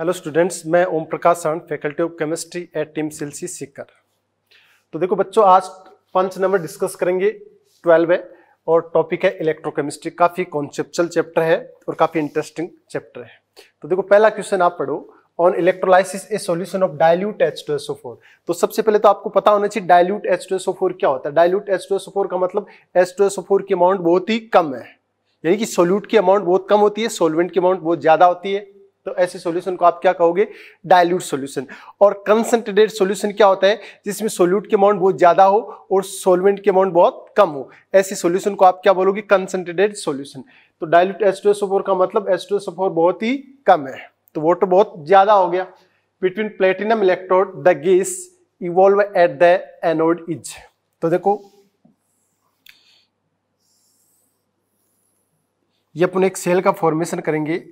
Hello students मैं Om Prakash Saran faculty of chemistry at team सिलसी सिकर तो देखो बच्चों आज पंच नंबर डिस्कस करेंगे ट्वेल्व है और टॉपिक है इलेक्ट्रोकेमिस्ट्री काफ़ी कॉन्सेप्चुअल चैप्टर है और काफ़ी इंटरेस्टिंग चैप्टर है तो देखो पहला क्वेश्चन आप पढ़ो on electrolysis a solution of dilute H तो सबसे पहले तो आपको पता होना चाहिए डायल्यूट एच क्या होता है डायल्यूट एच का मतलब एच फोर की अमाउंट बहुत ही कम है यानी कि सोल्यूट की अमाउंट बहुत कम होती है सोलवेंट की अमाउंट बहुत ज़्यादा होती है तो ऐसे सॉल्यूशन को आप क्या कहोगे डायल्यूट सॉल्यूशन और कंसंट्रेटेड सॉल्यूशन क्या होता है जिसमें सोल्यूट के अमाउंट बहुत ज्यादा हो और सोलवेंट के अमाउंट बहुत कम हो ऐसे सॉल्यूशन को आप क्या बोलोगे कंसंट्रेटेड सॉल्यूशन तो डायल्यूट एच का मतलब एच बहुत ही कम है तो वो तो बहुत ज्यादा हो गया between platinum electrode the gas evolve at the anode is तो देखो ये अपन एक सेल का फॉर्मेशन करेंगे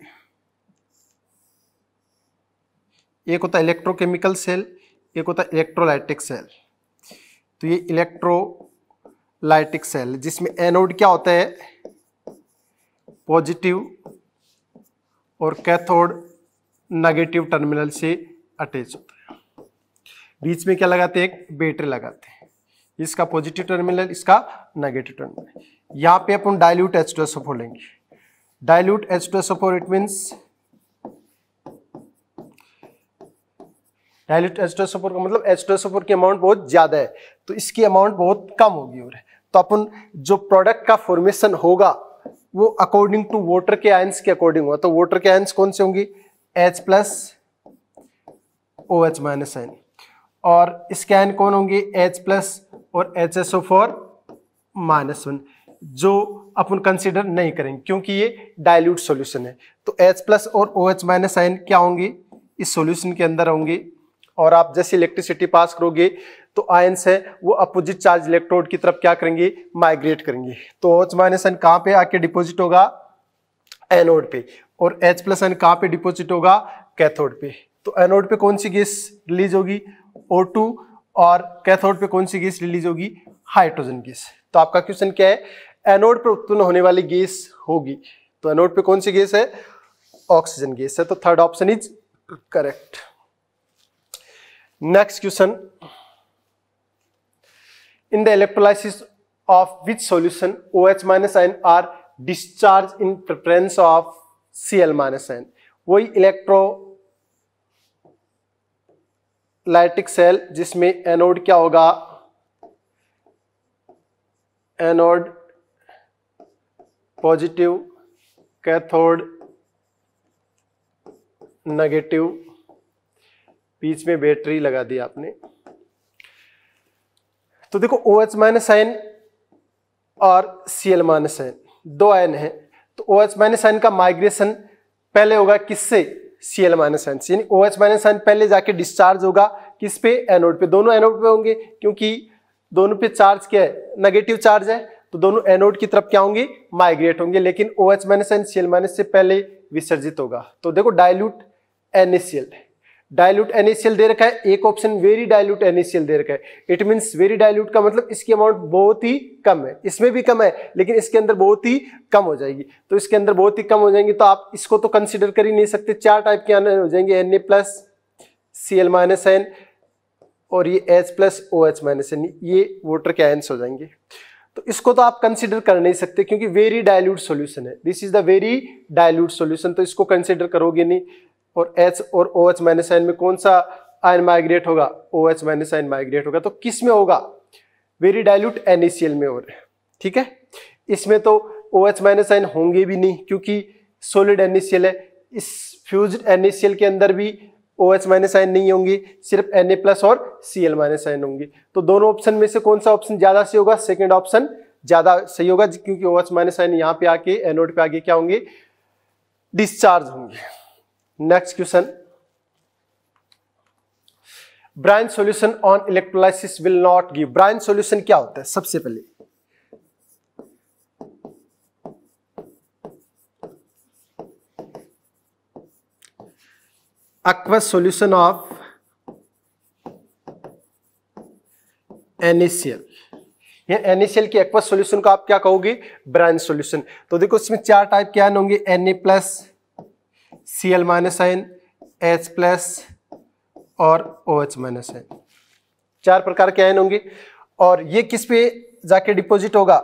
एक होता है इलेक्ट्रोकेमिकल सेल एक होता है इलेक्ट्रोलाइटिक सेल तो ये इलेक्ट्रोलाइटिक सेल जिसमें एनोड क्या होता है पॉजिटिव और कैथोड नेगेटिव टर्मिनल से अटैच होता है बीच में क्या लगाते हैं एक बैटरी लगाते हैं इसका पॉजिटिव टर्मिनल इसका नेगेटिव टर्मिनल यहाँ पे अपन dilute H two S O four लेंगे dilute H two S O four it means dilute H two S O four का मतलब एस्ट्रोसोफोर की अमाउंट बहुत ज़्यादा है तो इसकी अमाउंट बहुत कम होगी और तो अपन जो प्रोडक्ट का फॉर्मेशन होगा वो अकॉर्डिंग टू वाटर के आयंस के अकॉर्डिंग होगा तो वाटर के आयंस कौन से होंगे H plus O H minus ion और इसके आयन कौन होंगे एच प्लस और H S O four minus one जो अपन कंसिडर नहीं करेंगे क्योंकि ये डायल्यूट सोल्यूशन है तो एच प्लस और ओ एच माइनस आइन क्या होंगे इस सोल्यूशन के अंदर होंगे और आप जैसे इलेक्ट्रिसिटी पास करोगे तो आयंस है वो अपोजिट चार्ज इलेक्ट्रोड की तरफ क्या करेंगे माइग्रेट करेंगे तो एच माइनस एन कहाँ पे आके डिपोजिट होगा एनोड पे और एच प्लस एन कहाँ पे डिपोजिट होगा कैथोड पे तो एनोड पे कौन सी गैस रिलीज होगी ओ टू और कैथोड पे कौन सी गैस रिलीज होगी हाइड्रोजन गैस तो आपका क्वेश्चन क्या है एनोड पर उत्पन्न होने वाली गैस होगी तो एनोड पे कौन सी गैस है ऑक्सीजन गैस है तो third option is correct Next question. In the electrolysis of which solution OH minus ion are discharged in preference of Cl minus ion? वही इलेक्ट्रोलाइटिक सेल जिसमें एनोड क्या होगा एनोड पॉजिटिव कैथोड नेगेटिव बीच में battery लगा दी आपने तो देखो ओ एच माइनस आयन और सी एल माइनस आयन दो आयन है तो ओ एच माइनस आयन का माइग्रेशन पहले होगा किससे सी एल माइनस आयन यानी ओ एच माइनस आयन पहले जाके डिस्चार्ज होगा किस पे एनोड पे दोनों एनोड पे होंगे क्योंकि दोनों पे चार्ज क्या है नेगेटिव चार्ज है तो दोनों एनोड की तरफ क्या होंगे माइग्रेट होंगे लेकिन O H minus ion C L minus से पहले विसर्जित होगा तो देखो dilute N A C L dilute एनिशियल दे रखा है एक ऑप्शन वेरी डायल्यूट एनिशियल दे रखा है इट मीन्स वेरी डायल्यूट का मतलब इसकी अमाउंट बहुत ही कम है इसमें भी कम है लेकिन इसके अंदर बहुत ही कम हो जाएगी तो इसके अंदर बहुत ही कम हो जाएंगी तो आप इसको तो कंसिडर कर ही नहीं सकते चार टाइप के आने हो जाएंगे N A plus C L minus ion और ये H plus O H minus ion ये वोटर के आयन्स हो जाएंगे तो इसको तो आप कंसिडर कर नहीं सकते क्योंकि वेरी डायल्यूट सोल्यूशन है this is the very dilute solution तो इसको कंसिडर करोगे नहीं और H और ओ एच माइनस आइन में कौन सा आयन माइग्रेट होगा O H minus ion migrate होगा तो किस में होगा वेरी डायल्यूट NaCl में हो रहे ठीक है इसमें तो ओ एच माइनस आइन होंगे भी नहीं क्योंकि सोलिड NaCl है इस फ्यूज NaCl के अंदर भी ओ एच माइनस आइन नहीं होंगी सिर्फ Na प्लस और Cl माइनस आइन होंगी तो दोनों ऑप्शन में से कौन सा ऑप्शन ज़्यादा सही होगा सेकेंड ऑप्शन ज़्यादा सही होगा क्योंकि ओ एच माइनस आइन यहाँ पे आके एनोड पे आगे क्या होंगे डिस्चार्ज होंगे next question brine solution on electrolysis will not give brine solution क्या होता है सबसे पहले अक्वस सॉल्यूशन ऑफ एनिशियल ये एनिशियल की एक्वस सॉल्यूशन को आप क्या कहोगे ब्रांच सॉल्यूशन तो देखो इसमें चार टाइप क्या होंगे A plus C L minus N H plus और ओ एच माइनस एन चार प्रकार के आयन होंगे और ये किस पे जाके डिपॉजिट होगा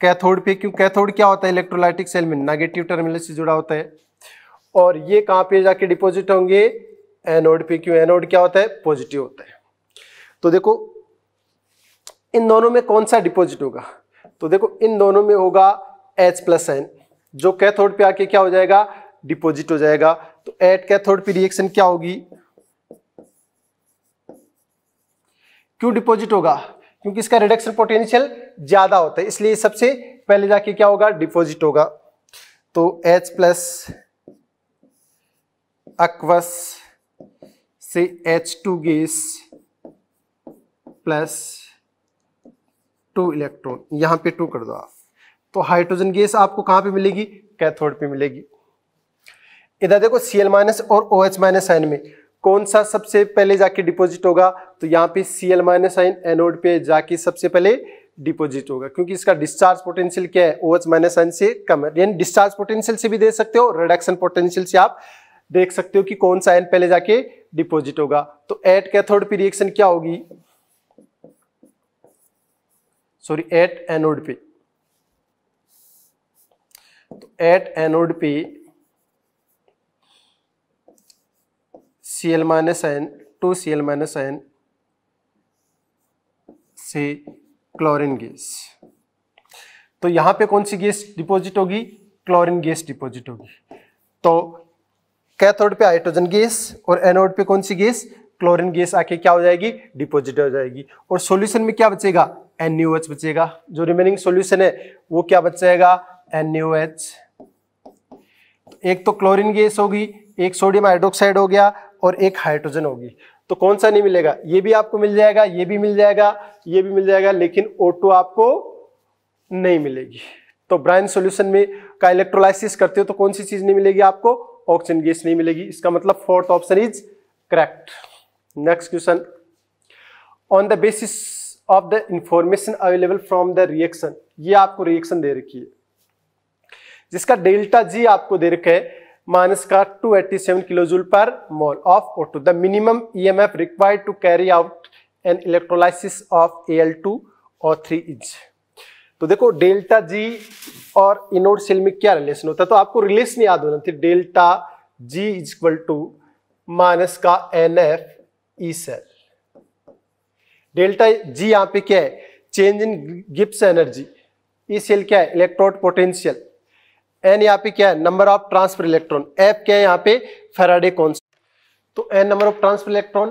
कैथोड पे क्यों कैथोड क्या होता है इलेक्ट्रोलाइटिक सेल में नेगेटिव टर्मिनल से जुड़ा होता है और ये कहाँ पे जाके डिपॉजिट होंगे एनोड पे क्यों एनोड क्या होता है पॉजिटिव होता है तो देखो इन दोनों में कौन सा डिपॉजिट होगा तो देखो इन दोनों में होगा एच प्लस एन जो कैथोड पे आके क्या हो जाएगा डिपोजिट हो जाएगा तो एट कैथोड पे रिएक्शन क्या होगी क्यों डिपोजिट होगा क्योंकि इसका रिडक्शन पोटेंशियल ज्यादा होता है इसलिए सबसे पहले जाके क्या होगा डिपोजिट होगा तो H प्लस अक्वस से H two gas plus two electron यहां पे टू कर दो आप तो हाइड्रोजन गैस आपको कहां पे मिलेगी कैथोड पे मिलेगी इधर देखो सी एल माइनस और ओ एच माइनस आइन में कौन सा सबसे पहले जाके डिपॉजिट होगा तो यहाँ पे C L minus ion anode पे जाके सबसे पहले डिपॉजिट होगा क्योंकि इसका डिस्चार्ज पोटेंशियल क्या है ओ एच माइनस आइन से कम है यानी डिस्चार्ज पोटेंशियल से भी दे सकते हो रिडक्शन पोटेंशियल से आप देख सकते हो कि कौन सा आयन पहले जाके डिपोजिट होगा तो एट कैथोड पे रिएक्शन क्या होगी सॉरी एट एनोड पे तो एट एनोड पे C L minus ion two C L minus ion C chlorine gas तो यहाँ पे कौन सी गैस डिपॉजिट होगी क्लोरिन गैस डिपॉजिट होगी तो कैथोड पे हाइड्रोजन गैस और एनोड पे कौन सी गैस क्लोरिन गैस आके क्या हो जाएगी डिपॉजिट हो जाएगी और सॉल्यूशन में क्या बचेगा एन बचेगा जो रिमेनिंग सॉल्यूशन है वो क्या बचेगा एन एक तो क्लोरिन गैस होगी एक सोडियम हाइड्रोक्साइड हो गया और एक हाइड्रोजन होगी तो कौन सा नहीं मिलेगा ये भी आपको मिल जाएगा ये भी मिल जाएगा ये भी मिल जाएगा लेकिन O2 आपको नहीं मिलेगी तो ब्राइन सॉल्यूशन में का इलेक्ट्रोलाइसिस करते हो तो कौन सी चीज नहीं मिलेगी आपको ऑक्सीजन गैस नहीं मिलेगी इसका मतलब fourth option is correct next question on the basis of the information available from the reaction ये आपको रिएक्शन दे रखी है जिसका डेल्टा जी आपको दे रखा है माइनस का two O two the minimum E M F O2. To carry out an electrolysis of A L two और थ्री इंच तो देखो डेल्टा जी और इनोड सेल में क्या रिलेशन होता है तो आपको रिलेशन याद होना चाहिए delta G is equal to minus का N F E cell delta G यहाँ पे क्या है change in Gibbs energy E cell क्या है इलेक्ट्रोड पोटेंशियल एन यहाँ पे क्या है number of transfer electron F क्या है यहाँ पे फेराडे कौन तो N number of transfer electron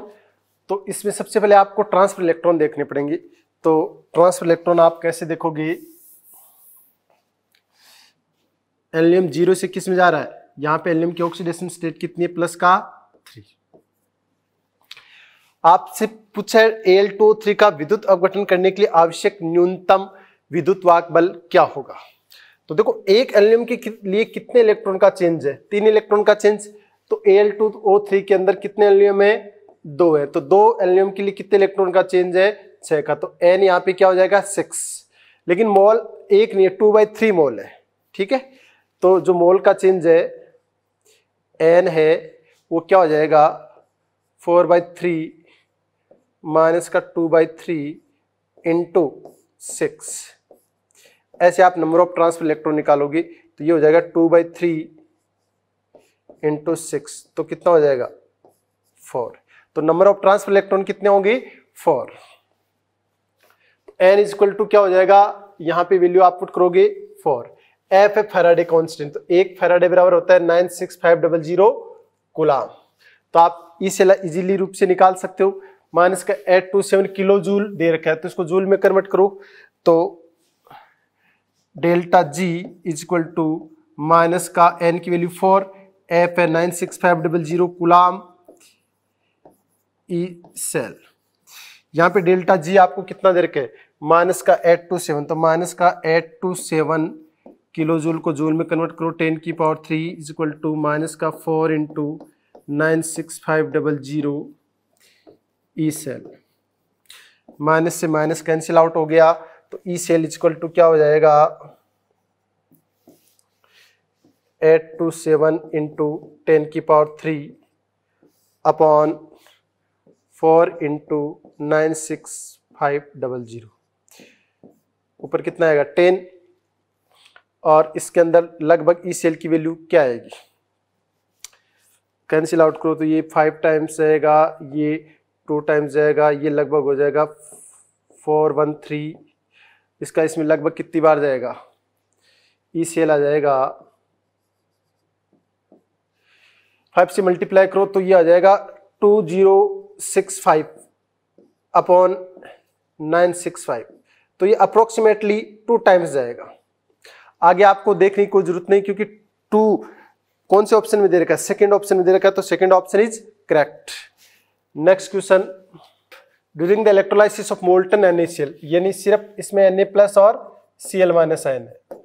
तो इसमें सबसे पहले आपको ट्रांसफर इलेक्ट्रॉन देखने पड़ेंगे तो ट्रांसफर इलेक्ट्रॉन आप कैसे देखोगे एल्यूम जीरो से किस में जा रहा है यहां पे एल्यूम की ऑक्सीडेशन स्टेट कितनी है प्लस का थ्री आपसे पूछा एल टू थ्री का विद्युत अवगठन करने के लिए आवश्यक न्यूनतम विद्युत वाक बल क्या होगा तो देखो एक एल्यूम के लिए कितने इलेक्ट्रॉन का चेंज है तीन इलेक्ट्रॉन का चेंज तो एल टू ओ थ्री के अंदर कितने एल्यूम है दो है तो दो एल्यूम के लिए कितने इलेक्ट्रॉन का चेंज है छः का तो एन यहाँ पे क्या हो जाएगा सिक्स लेकिन मॉल एक नहीं है टू बाई थ्री मॉल है ठीक है तो जो मोल का चेंज है एन है वो क्या हो जाएगा फोर बाई थ्री माइनस का two by three into six ऐसे आप नंबर ऑफ ट्रांसफर इलेक्ट्रॉन निकालोगे तो ये हो जाएगा two by three into six तो कितना हो जाएगा फोर तो नंबर ऑफ ट्रांसफर इलेक्ट्रॉन कितने होंगे four N is equal to क्या हो जाएगा यहां पे वैल्यू आउटपुट करोगे फोर एफ है फेराडे कॉन्स्टेंट तो एक फेराडे बराबर होता है nine six five double zero coulomb तो आप इसे इजीली रूप से निकाल सकते हो माइनस का eight two seven kilo joule दे रखा है तो इसको जूल में कन्वर्ट करो तो delta G is equal to minus का एन की वैल्यू फोर एफ है nine six five double zero coulomb E cell यहाँ पे डेल्टा जी आपको कितना दे रखे माइनस का एट टू सेवन तो माइनस का eight two seven kilo joule को जूल में कन्वर्ट करो टेन की power three is equal to minus का four into nine six five double zero E cell minus से माइनस कैंसिल आउट हो गया तो ई सेल इक्वल टू क्या हो जाएगा eight two seven into ten की power three upon four into nine six five double zero ऊपर कितना आएगा टेन और इसके अंदर लगभग ई e सेल की वैल्यू क्या आएगी कैंसिल आउट करो तो ये फाइव टाइम्स आएगा ये टू टाइम्स जाएगा ये लगभग हो जाएगा फोर वन थ्री इसका इसमें लगभग कितनी बार जाएगा ई e सेल आ जाएगा फाइव से मल्टीप्लाई करो तो ये आ जाएगा two zero six five upon nine six five तो ये अप्रोक्सीमेटली टू टाइम्स जाएगा आगे आपको देखने की कोई जरूरत नहीं क्योंकि टू कौन से ऑप्शन में दे रखा है सेकेंड ऑप्शन में दे रखा है तो second option is correct next question during the electrolysis of molten N A C L यानी सिर्फ इसमें एन प्लस और सी एल माइनस आयन है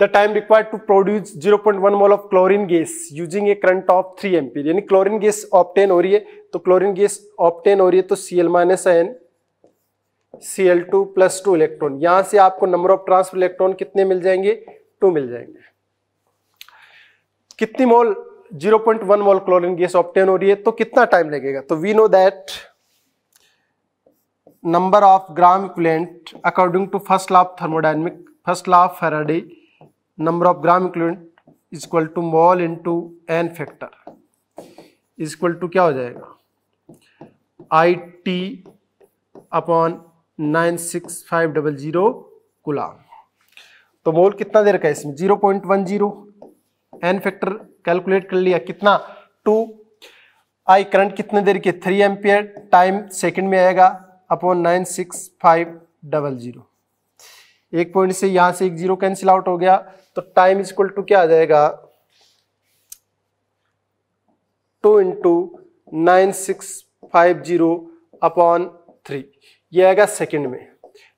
the time required to produce 0.1 mole of chlorine gas using a current of 3 ampere यानी chlorine gas obtain हो रही है तो क्लोरिन गैस ऑप्टेन हो रही है तो C L minus ion C L two plus two electron यहां से आपको नंबर ऑफ ट्रांसफर इलेक्ट्रॉन कितने मिल जाएंगे टू मिल जाएंगे कितनी mole 0.1 mole chlorine gas obtain हो रही है तो कितना टाइम लगेगा तो we know that number of gram equivalent according to first law of thermodynamic first law of faraday number of gram equivalent is equal to mole into n factor is equal to क्या हो जाएगा I T upon nine six five double zero coulomb तो mole कितना दे रखा है इसमें zero point one zero N factor calculate कर लिया कितना टू आई करंट कितने देर के थ्री एम्पियर टाइम सेकंड में आएगा upon nine six five double zero एक पॉइंट से यहां से एक जीरो कैंसिल आउट हो गया तो टाइम इक्वल टू क्या आ जाएगा two into nine six five zero upon three ये आएगा सेकेंड में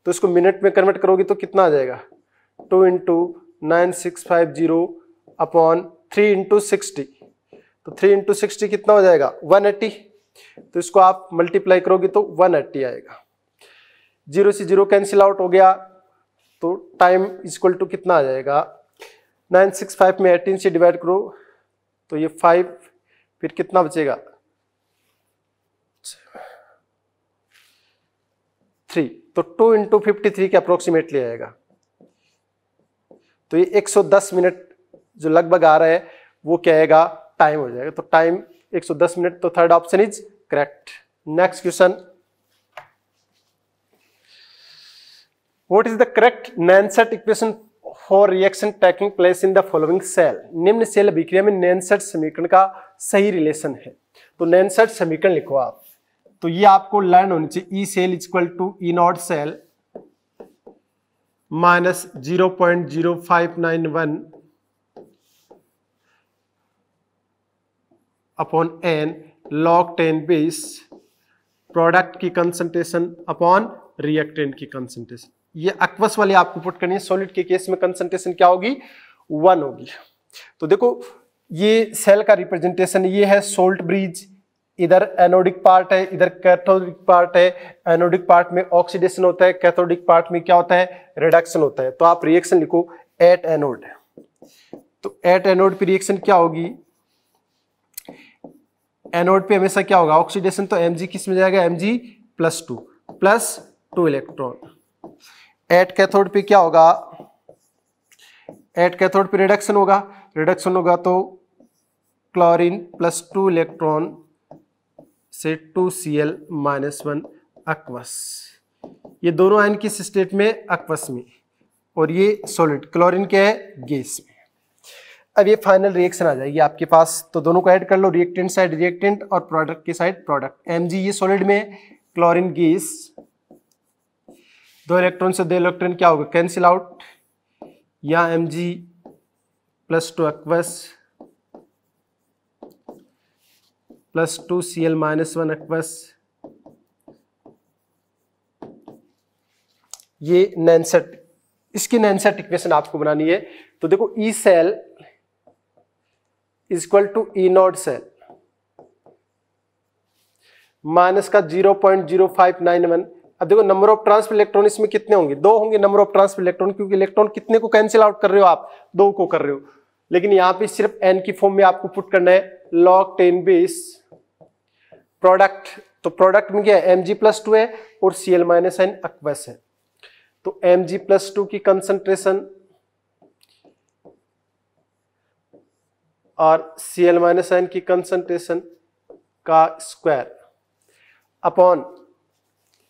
तो इसको मिनट में कन्वर्ट करोगे तो कितना आ जाएगा two into nine six five zero upon three into sixty तो थ्री इंटू सिक्सटी कितना हो जाएगा वन एट्टी तो इसको आप मल्टीप्लाई करोगे तो वन एट्टी आएगा जीरो से जीरो कैंसिल आउट हो गया तो टाइम इक्वल टू कितना आ जाएगा नाइन सिक्स फाइव में एटीन से डिवाइड करो तो ये फाइव फिर कितना बचेगा थ्री तो टू इंटू फिफ्टी थ्री के अप्रोक्सीमेटली आएगा तो ये 110 मिनट जो लगभग आ रहा है वो क्या आएगा टाइम हो जाएगा तो टाइम 110 मिनट तो third option is correct next question what is the correct Nernst equation for reaction taking place in the following cell निम्न सेल अभिक्रिया में नैनसेट समीकरण का सही रिलेशन है तो नैनसेट समीकरण लिखो आप तो ये आपको लर्न होनी चाहिए E cell equal to E naught cell minus zero point zero five nine one upon N log ten base product की कंसंट्रेशन अपॉन रिएक्टेंट की कंसंट्रेशन ये अक्वस वाली आपको पुट करनी है सॉलिड के केस में कंसंट्रेशन क्या होगी वन होगी तो देखो ये सेल का रिप्रेजेंटेशन ये है सोल्ट ब्रिज इधर एनोडिक पार्ट है इधर कैथोडिक पार्ट है एनोडिक पार्ट में ऑक्सीडेशन होता है कैथोडिक पार्ट में क्या होता है रिडक्शन होता है तो आप रिएक्शन लिखो एट एनोड तो एट एनोड पर रिएक्शन क्या होगी एनोड पे हमेशा क्या होगा ऑक्सीडेशन तो एम जी किस में जाएगा M G plus two plus two electron at cathode पे क्या होगा एट कैथोड पे रिडक्शन होगा रिडक्शन होगा तो क्लोरीन प्लस टू इलेक्ट्रॉन से two C L minus one aqueous ये दोनों आयन किस स्टेट में अक्वस में और ये सॉलिड क्लोरीन क्या है गैस में अब ये फाइनल रिएक्शन आ जाएगी आपके पास तो दोनों को ऐड कर लो रिएक्टेंट साइड रिएक्टेंट और प्रोडक्ट के साइड प्रोडक्ट एम ये सॉलिड में क्लोरिन गीस दो इलेक्ट्रॉन से दो इलेक्ट्रॉन क्या होगा कैंसिल आउट या M G plus two aqueous plus two C L minus one aqueous ये नैनसेट इसकी नैनसेट इक्वेशन आपको बनानी है तो देखो E e cell is equal to E naught cell minus का zero point zero five nine one अब देखो नंबर ऑफ ट्रांसफर इलेक्ट्रॉन इसमें कितने होंगे दो होंगे नंबर ऑफ ट्रांसफर इलेक्ट्रॉन क्योंकि इलेक्ट्रॉन कितने को कैंसिल आउट कर रहे हो आप दो को कर रहे हो लेकिन यहां पे सिर्फ एन की फॉर्म में आपको पुट करना है लॉग टेन बेस प्रोडक्ट तो प्रोडक्ट में क्या है एम जी प्लस टू है और C L minus an aqueous है तो एम जी प्लस टू की कंसेंट्रेशन और सी एल माइनस आइन की कंसंट्रेशन का स्क्वायर अपॉन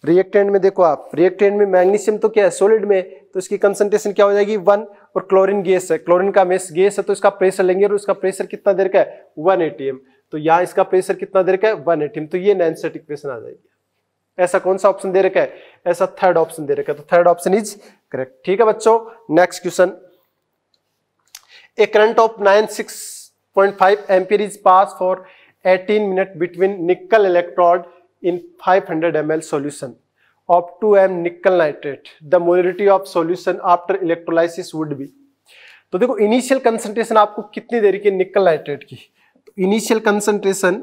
रिएक्टेंट में देखो आप रिएक्टेंट में मैग्नीशियम तो क्या है सोलिड में तो इसकी कंसंट्रेशन क्या हो जाएगी वन और क्लोरीन गैस है क्लोरीन का मेस गैस है तो इसका प्रेशर लेंगे और उसका प्रेशर कितना देर का है वन एटीएम तो यहाँ इसका प्रेशर कितना देर का है वन एटीएम तो ये नैनसेट इक्वेशन आ जाएगी ऐसा कौन सा ऑप्शन दे रखा है ऐसा थर्ड ऑप्शन दे रखा है तो थर्ड ऑप्शन इज करेक्ट ठीक है बच्चों next question a current of nine six point five ampere is pass for eighteen minute between nickel electrode in five hundred M L solution of two M nickel nitrate the molarity of solution after electrolysis would be तो देखो initial concentration आपको कितनी देर की nickel nitrate की initial concentration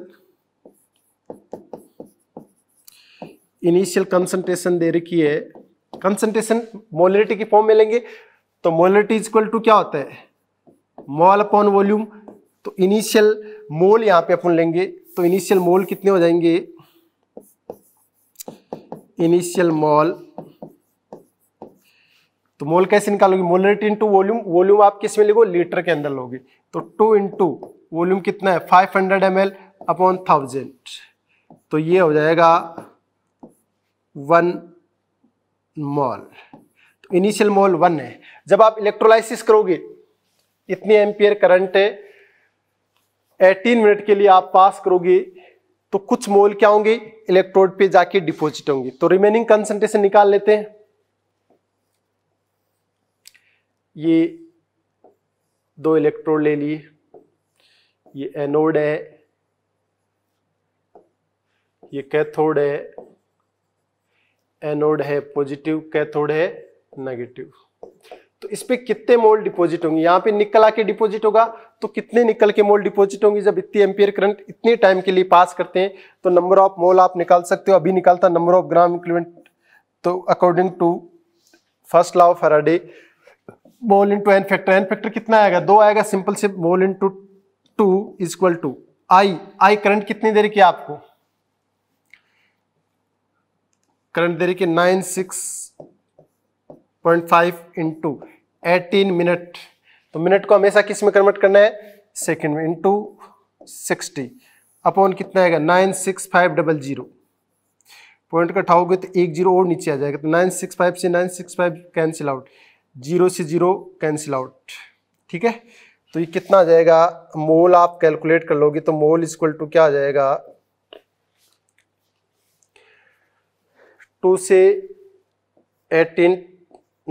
initial concentration दे रखी है कंसेंट्रेशन मोलरिटी के फॉर्म में लेंगे तो मोलरिटी इज इक्वल टू क्या होता है मॉल अपॉन वॉल्यूम तो इनिशियल मोल यहां पे अपन लेंगे तो इनिशियल मोल कितने हो जाएंगे इनिशियल मोल तो मोल कैसे निकालोगे molarity into volume volume आप किस में लोगे लीटर के अंदर लोगे तो टू इंटू वॉल्यूम कितना है five hundred M L upon thousand तो ये हो जाएगा one mole initial mole one है जब आप इलेक्ट्रोलाइसिस करोगे इतनी एम्पियर करंट है 18 मिनट के लिए आप पास करोगे तो कुछ मोल क्या होंगे इलेक्ट्रोड पे जाके डिपोजिट होंगे तो रिमेनिंग कंसेंट्रेशन निकाल लेते हैं ये दो इलेक्ट्रोड ले लिए ये एनोड है ये कैथोड है एनोड है पॉजिटिव कैथोड है नेगेटिव इस पर कितने मोल डिपॉजिट होंगे यहाँ पे निकल आके डिपॉजिट होगा तो कितने निकल के मोल डिपॉजिट होंगे जब इतनी एम्पियर करंट इतने टाइम के लिए पास करते हैं तो नंबर ऑफ मोल आप निकाल सकते हो अभी निकालता नंबर ऑफ ग्राम इक्विवेलेंट तो according to first law of Faraday mole into n factor n factor कितना आएगा दो आएगा सिंपल से mole into two is equal to I I current कितनी देर की आपको करंट देरी की nine six point five into eighteen minute तो मिनट को हमेशा किस में कन्वर्ट करना है सेकेंड में इंटू सिक्सटी अपॉन कितना आएगा nine six five double zero point का उठाओगे तो एक जीरो और नीचे आ जाएगा तो नाइन सिक्स फाइव से nine six five cancel out zero से जीरो कैंसिल आउट ठीक है तो ये कितना आ जाएगा मोल आप कैलकुलेट कर लोगे तो मोल इक्वल टू क्या आ जाएगा टू से eighteen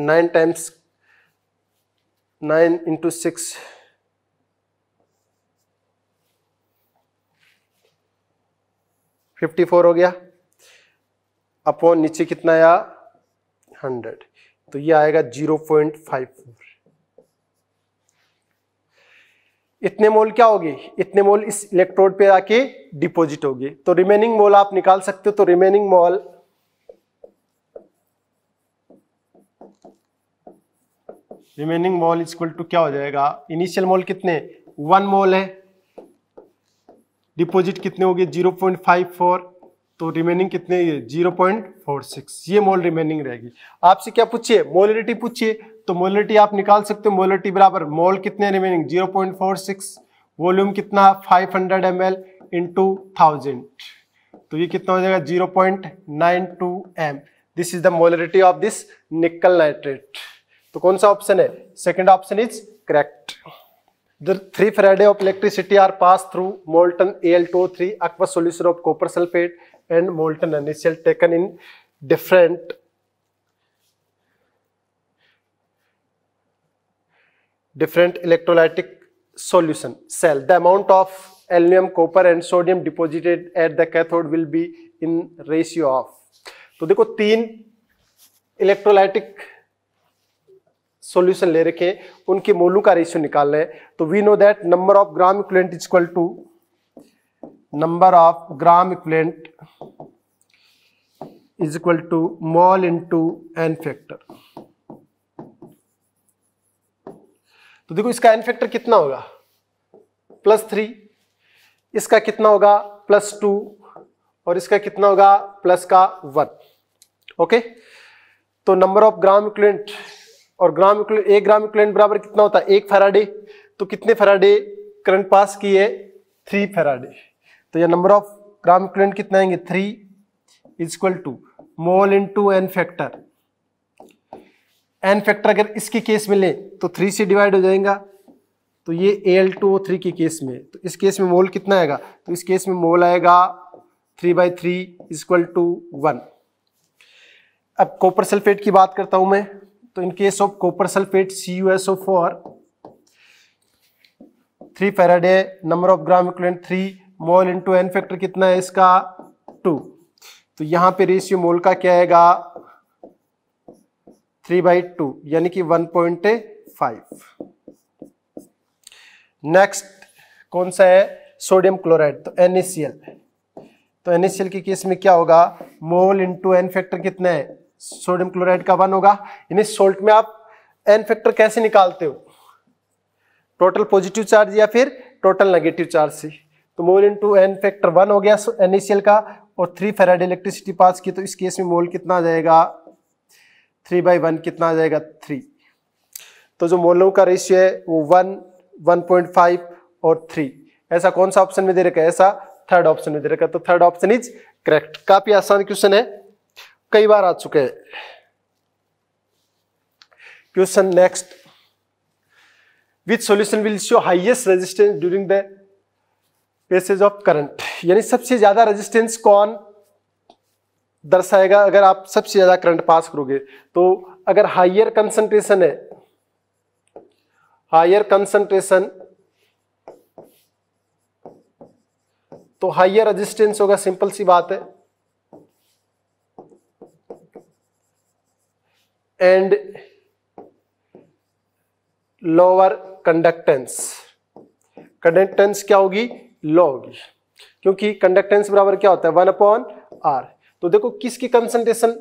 nine times nine into six fifty four हो गया अपॉन नीचे कितना आया हंड्रेड तो ये आएगा जीरो पॉइंट फाइव फोर इतने मोल क्या होगी इतने मोल इस इलेक्ट्रोड पे आके डिपॉजिट होगी तो रिमेनिंग मोल आप निकाल सकते हो तो remaining mole remaining mole equal to क्या हो जाएगा इनिशियल मोल कितने वन मोल है डिपॉजिट कितने हो गए जीरो पॉइंट फाइव फोर तो रिमेनिंग कितने जीरो पॉइंट फोर सिक्स ये मोल रिमेनिंग रहेगी आपसे क्या पूछिए मोलिटी पूछिए तो मोलिटी आप निकाल सकते हो मोलिटी बराबर मोल कितने remaining zero point four six volume कितना five hundred M L into thousand तो ये कितना हो जाएगा zero point nine two M this is the molarity of this nickel nitrate तो कौन सा ऑप्शन है second option is correct the three Faraday of electricity are pass through molten A L two three aqua solution of copper sulphate and molten initial taken in different different electrolytic solution cell the amount of alum copper and sodium deposited at the cathode will be in ratio of तो देखो तीन electrolytic solution ले रखे उनके मोलू का ratio निकाल लें तो we know that number of gram equivalent is equal to number of gram equivalent is equal to mole to N factor तो देखो इसका एन फैक्टर कितना होगा प्लस थ्री इसका कितना होगा प्लस टू और इसका कितना होगा प्लस का वन ओके तो नंबर ऑफ ग्राम इक्वलेंट और ग्राम इक्विलेंट एक ग्राम इक्विलेंट बराबर कितना होता है एक फेराडे तो कितने फेराडे करंट पास किए थ्री फेराडे तो यह नंबर ऑफ ग्राम इक्विलेंट कितना आएंगे three is equal to mole into n factor n factor अगर इसके केस में लें तो थ्री से डिवाइड हो जाएगा तो ये A L two O three के केस में तो इस केस में मोल कितना आएगा तो इस केस में मोल आएगा three by three is equal to one अब कॉपर सल्फेट की बात करता हूं मैं तो in case of copper sulphate C U S O four three Faraday number of gram equivalent three mole into n factor कितना है इसका टू तो यहां पे रेशियो मोल का क्या आएगा थ्री बाई टू यानी कि वन पॉइंट फाइव नेक्स्ट कौन सा है सोडियम क्लोराइड तो एन तो एनएसएल के केस में क्या होगा मोल इंटू एन फैक्टर कितना है सोडियम क्लोराइड का वन होगा यानी सोल्ट में आप एन फैक्टर कैसे निकालते हो टोटल पॉजिटिव चार्ज या फिर टोटल नेगेटिव चार्ज से तो mole into n factor one हो गया एन का और थ्री फेराइड इलेक्ट्रिसिटी पास की तो इस केस में मोल कितना आ जाएगा थ्री बाई वन कितना आ जाएगा थ्री तो जो मोलों का रेशियो है वो वन वन पॉइंट फाइव और थ्री ऐसा कौन सा ऑप्शन में दे रखा है ऐसा थर्ड ऑप्शन में दे रखा है तो थर्ड ऑप्शन इज करेक्ट काफी आसान क्वेश्चन है कई बार आ चुके हैं question next which solution will show highest resistance during the passage of current यानी सबसे ज्यादा रेजिस्टेंस कौन दर्शाएगा अगर आप सबसे ज्यादा करंट पास करोगे तो अगर हाइयर कंसंट्रेशन है हायर कंसंट्रेशन तो हाइयर रेजिस्टेंस होगा सिंपल सी बात है and लोअर कंडक्टेंस कंडक्टेंस क्या होगी लो होगी क्योंकि कंडक्टेंस बराबर क्या होता है वन अपॉन आर तो देखो किसकी कंसंट्रेशन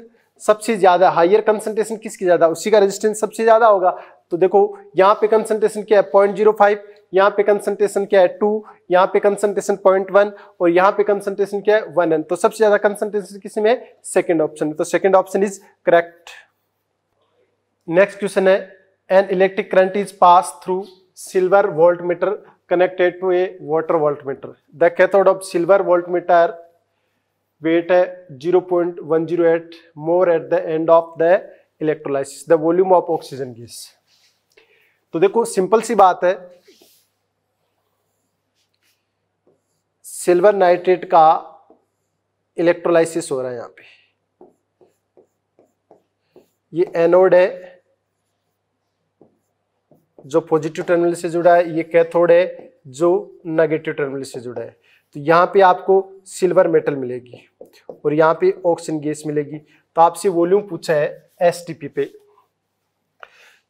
सबसे ज्यादा हाइयर कंसंट्रेशन किसकी ज्यादा उसी का रेजिस्टेंस सबसे ज्यादा होगा तो देखो यहां पे कंसंट्रेशन क्या है पॉइंट जीरो फाइव यहां पे कंसंट्रेशन क्या है टू यहां पे कंसंट्रेशन पॉइंट वन और यहां पे कंसंट्रेशन क्या है वन एन तो सबसे ज्यादा कंसंट्रेशन किसी में सेकेंड ऑप्शन तो second option is correct next question है an electric current is pass through silver voltmeter connected to a water voltmeter the cathode of silver voltmeter weight है at more at the end of the electrolysis the volume of oxygen gas तो देखो simple सी बात है silver nitrate का electrolysis हो रहा है यहां पे ये एनोड है जो पॉजिटिव टर्मिनल से जुड़ा है ये कैथोड है जो नेगेटिव टर्मिनल से जुड़ा है तो यहाँ पे आपको सिल्वर मेटल मिलेगी और यहाँ पे ऑक्सीजन गैस मिलेगी तो आपसे वॉल्यूम पूछा है एस पे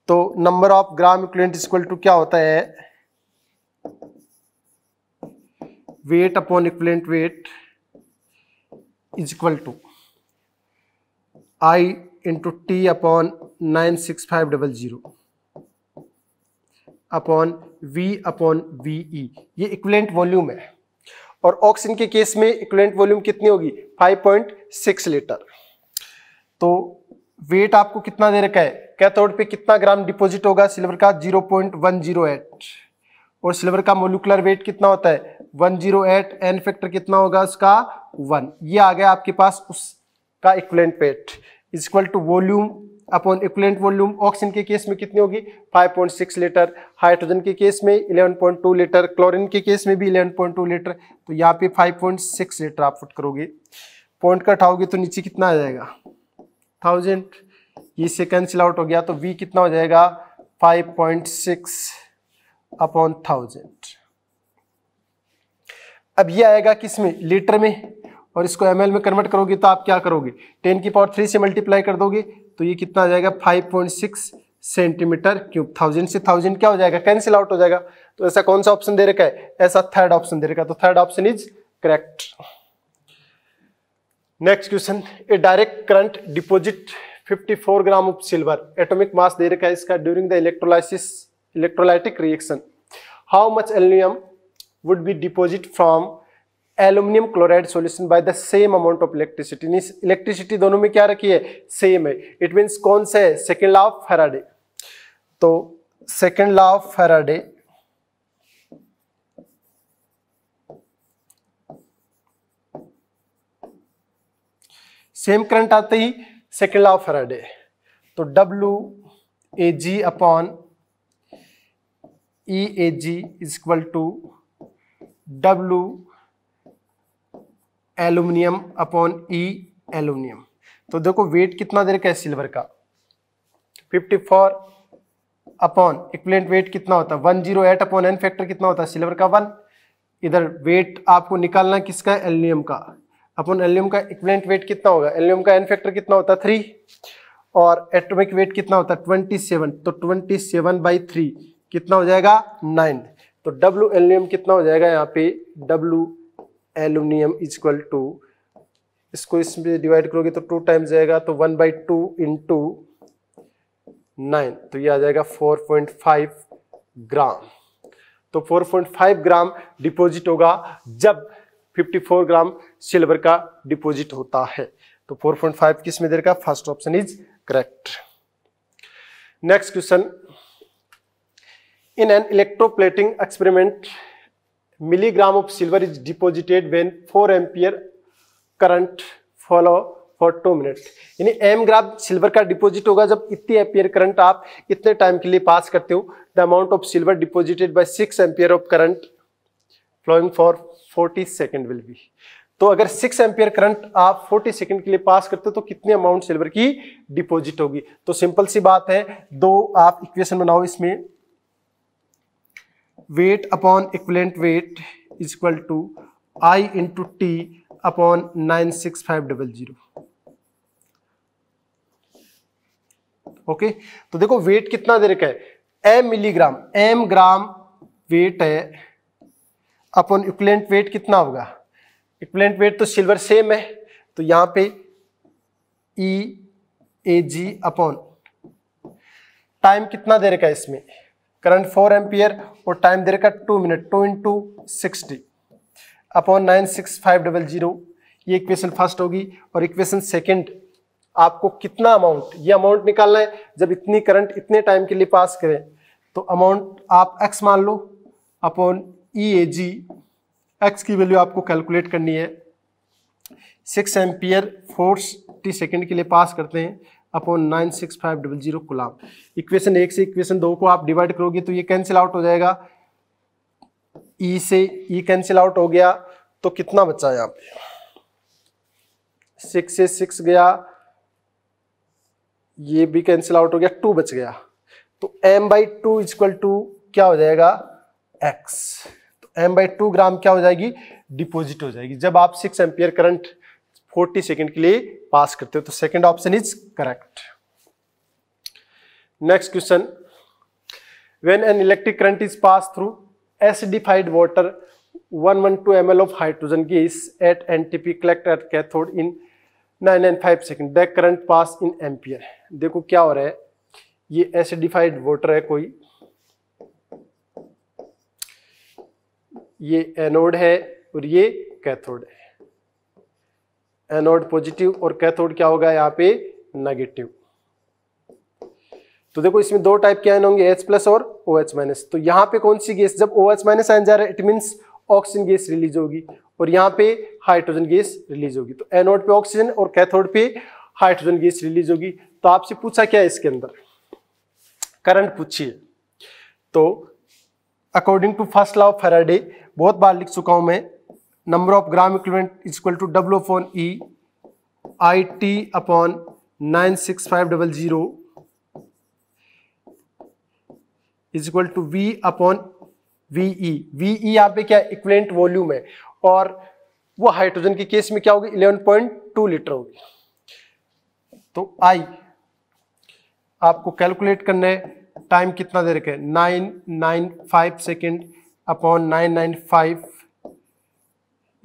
तो number of gram equivalent equal to क्या होता है weight upon equivalent weight is equal to I into T upon nine six five double zero upon V upon V E ये इक्वलेंट वॉल्यूम है और ऑक्सीजन के केस में equivalent volume कितनी होगी 5.6 लीटर तो वेट आपको कितना दे रखा है कैथोड पे कितना ग्राम डिपॉजिट होगा सिल्वर का 0.108 और सिल्वर का मोलिकुलर वेट कितना होता है 108 जीरो एन फैक्टर कितना होगा उसका वन ये आ गया आपके पास उसका equivalent weight is equal to volume upon equivalent volume oxygen के केस में कितनी होगी 5.6 लीटर हाइड्रोजन के केस में 11.2 लीटर क्लोरीन के केस में भी 11.2 लीटर तो यहाँ पे 5.6 लीटर आप फुट करोगे पॉइंट कट आओगे तो नीचे कितना आ जाएगा थाउजेंड ये से कैंसिल आउट हो गया तो वी कितना हो जाएगा 5.6 पॉइंट सिक्स अपॉन थाउजेंड अब ये आएगा किस में लीटर में और इसको एम में कन्वर्ट करोगे तो आप क्या करोगे टेन की पावर थ्री से मल्टीप्लाई कर दोगे तो ये कितना आ जाएगा five point six centimetre cube thousand से थाउजेंड क्या हो जाएगा कैंसिल आउट हो जाएगा तो ऐसा कौन सा ऑप्शन दे रखा है ऐसा थर्ड ऑप्शन दे रखा है तो third option is correct next question a direct current deposit 54 gram of silver atomic mass दे रखा है इसका during the electrolysis electrolytic reaction how much alum would be deposit from aluminium chloride solution by the same amount of electricity mean electricity दोनों में क्या रखी है same है इट मीन्स कौन सा है सेकेंड लॉ ऑफ फेराडे तो second law of Faraday same current आते ही सेकेंड लॉ ऑफ फेराडे तो W A G upon E A G is equal to W aluminium upon E aluminium तो देखो weight कितना दे रखा है सिल्वर का 54 अपॉन इक्वलेंट वेट कितना होता है one zero eight upon N factor कितना होता है सिल्वर का वन इधर वेट आपको निकालना किसका एल्यूमियम का अपॉन एल्यूम का इक्वलेंट वेट कितना होगा एल्यूम का एन फैक्टर कितना होता है थ्री और एटॉमिक वेट कितना होता है ट्वेंटी सेवन तो ट्वेंटी सेवन बाई थ्री कितना हो जाएगा नाइन तो डब्ल्यू एल्यूम कितना हो जाएगा यहाँ पे W aluminium is equal to इसको इसमें डिवाइड करोगे तो टू टाइम जाएगा तो one by two in two nine तो ये आ जाएगा फोर पॉइंट फाइव ग्राम तो four point five gram deposit होगा जब फिफ्टी फोर ग्राम सिल्वर का डिपोजिट होता है तो फोर पॉइंट फाइव किस में देगा first option is correct next question in an electroplating experiment milligram of silver is deposited when 4 ampere current follow for two minute यानी एम ग्राम सिल्वर का deposit होगा जब इतनी एम्पियर करंट आप इतने टाइम के लिए पास करते हो the amount of silver deposited by six ampere of current flowing for forty second will be तो अगर सिक्स एम्पियर करंट आप फोर्टी सेकेंड के लिए पास करते हो तो कितने अमाउंट सिल्वर की डिपोजिट होगी तो सिंपल सी बात है दो आप इक्वेशन बनाओ इसमें weight upon weight upon equivalent weight to T upon nine six five double zero okay तो देखो वेट कितना दे रखा है M milligram M gram weight है अपॉन इक्वलेंट वेट कितना होगा इक्वलेंट वेट तो सिल्वर सेम है तो यहां पे ई ए जी अपॉन टाइम कितना दे रखा है इसमें करंट फोर एम्पियर और टाइम दे रखा two minute two into sixty upon nine six five double zero ये इक्वेशन फर्स्ट होगी और इक्वेशन सेकेंड आपको कितना अमाउंट ये अमाउंट निकालना है जब इतनी करंट इतने टाइम के लिए पास करें तो अमाउंट आप एक्स मान लो upon E A G x की वैल्यू आपको कैलकुलेट करनी है six ampere force T second के लिए पास करते हैं upon nine six five double zero coulomb equation एक से इक्वेशन दो को आप डिवाइड करोगे तो ये कैंसिल आउट हो जाएगा ई e से ई e कैंसिल आउट हो गया तो कितना बचा यहाँ पे सिक्स से सिक्स गया ये भी कैंसिल आउट हो गया टू बच गया तो M by two is equal to क्या हो जाएगा एक्स तो एम बाई टू ग्राम क्या हो जाएगी डिपोजिट हो जाएगी जब आप six ampere current forty second के लिए पास करते हो तो second option is correct next question when an electric current is pass through acidified water one one two M L of hydrogen gas at N T P collect at cathode in nine second five second current pass in ampere देखो क्या हो रहा है ये acidified water है कोई ये anode है और ये कैथोड है एनोड पॉजिटिव और कैथोड क्या होगा यहाँ पे नेगेटिव तो देखो इसमें दो टाइप के आयन होंगे एच प्लस और ओ एच माइनस तो यहाँ पे कौन सी गैस जब ओ एच माइनस आयन जा रहा है it means oxygen gas release होगी और यहाँ पे हाइड्रोजन गैस रिलीज होगी तो एनोड पे ऑक्सीजन और कैथोड पे हाइड्रोजन गैस रिलीज होगी तो आपसे पूछा क्या है इसके अंदर करंट पूछिए तो according to first law of Faraday बहुत बार लिख चुका हूं मैं number of gram equivalent is equal to W upon E I T upon 96500 is equal to V upon VE. VE यहाँ पे क्या इक्वलेंट वॉल्यूम है और वो हाइड्रोजन के केस में क्या होगी 11.2 लीटर होगी तो आई आपको कैलकुलेट करना है टाइम कितना देर का nine nine five second upon nine nine five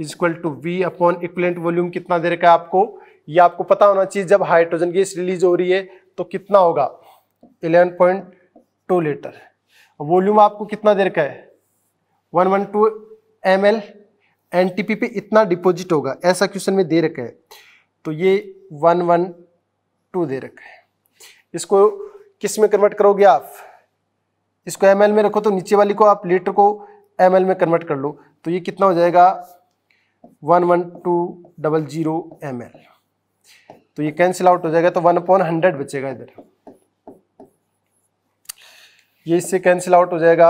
is equal to V upon equivalent volume कितना दे रखा है आपको ये आपको पता होना चाहिए जब हाइड्रोजन गैस रिलीज हो रही है तो कितना होगा 11.2 लीटर वॉल्यूम आपको कितना दे रखा है 112 one two M L N T P पे इतना डिपॉजिट होगा ऐसा क्वेश्चन में दे रखा है तो ये 112 दे रखा है इसको किस में कन्वर्ट करोगे आप इसको एम में रखो तो नीचे वाली को आप लीटर को एम में कन्वर्ट कर लो तो ये कितना हो जाएगा one one two double zero M L तो ये कैंसिल आउट हो जाएगा तो वन अपॉन हंड्रेड बचेगा इधर ये इससे कैंसिल आउट हो जाएगा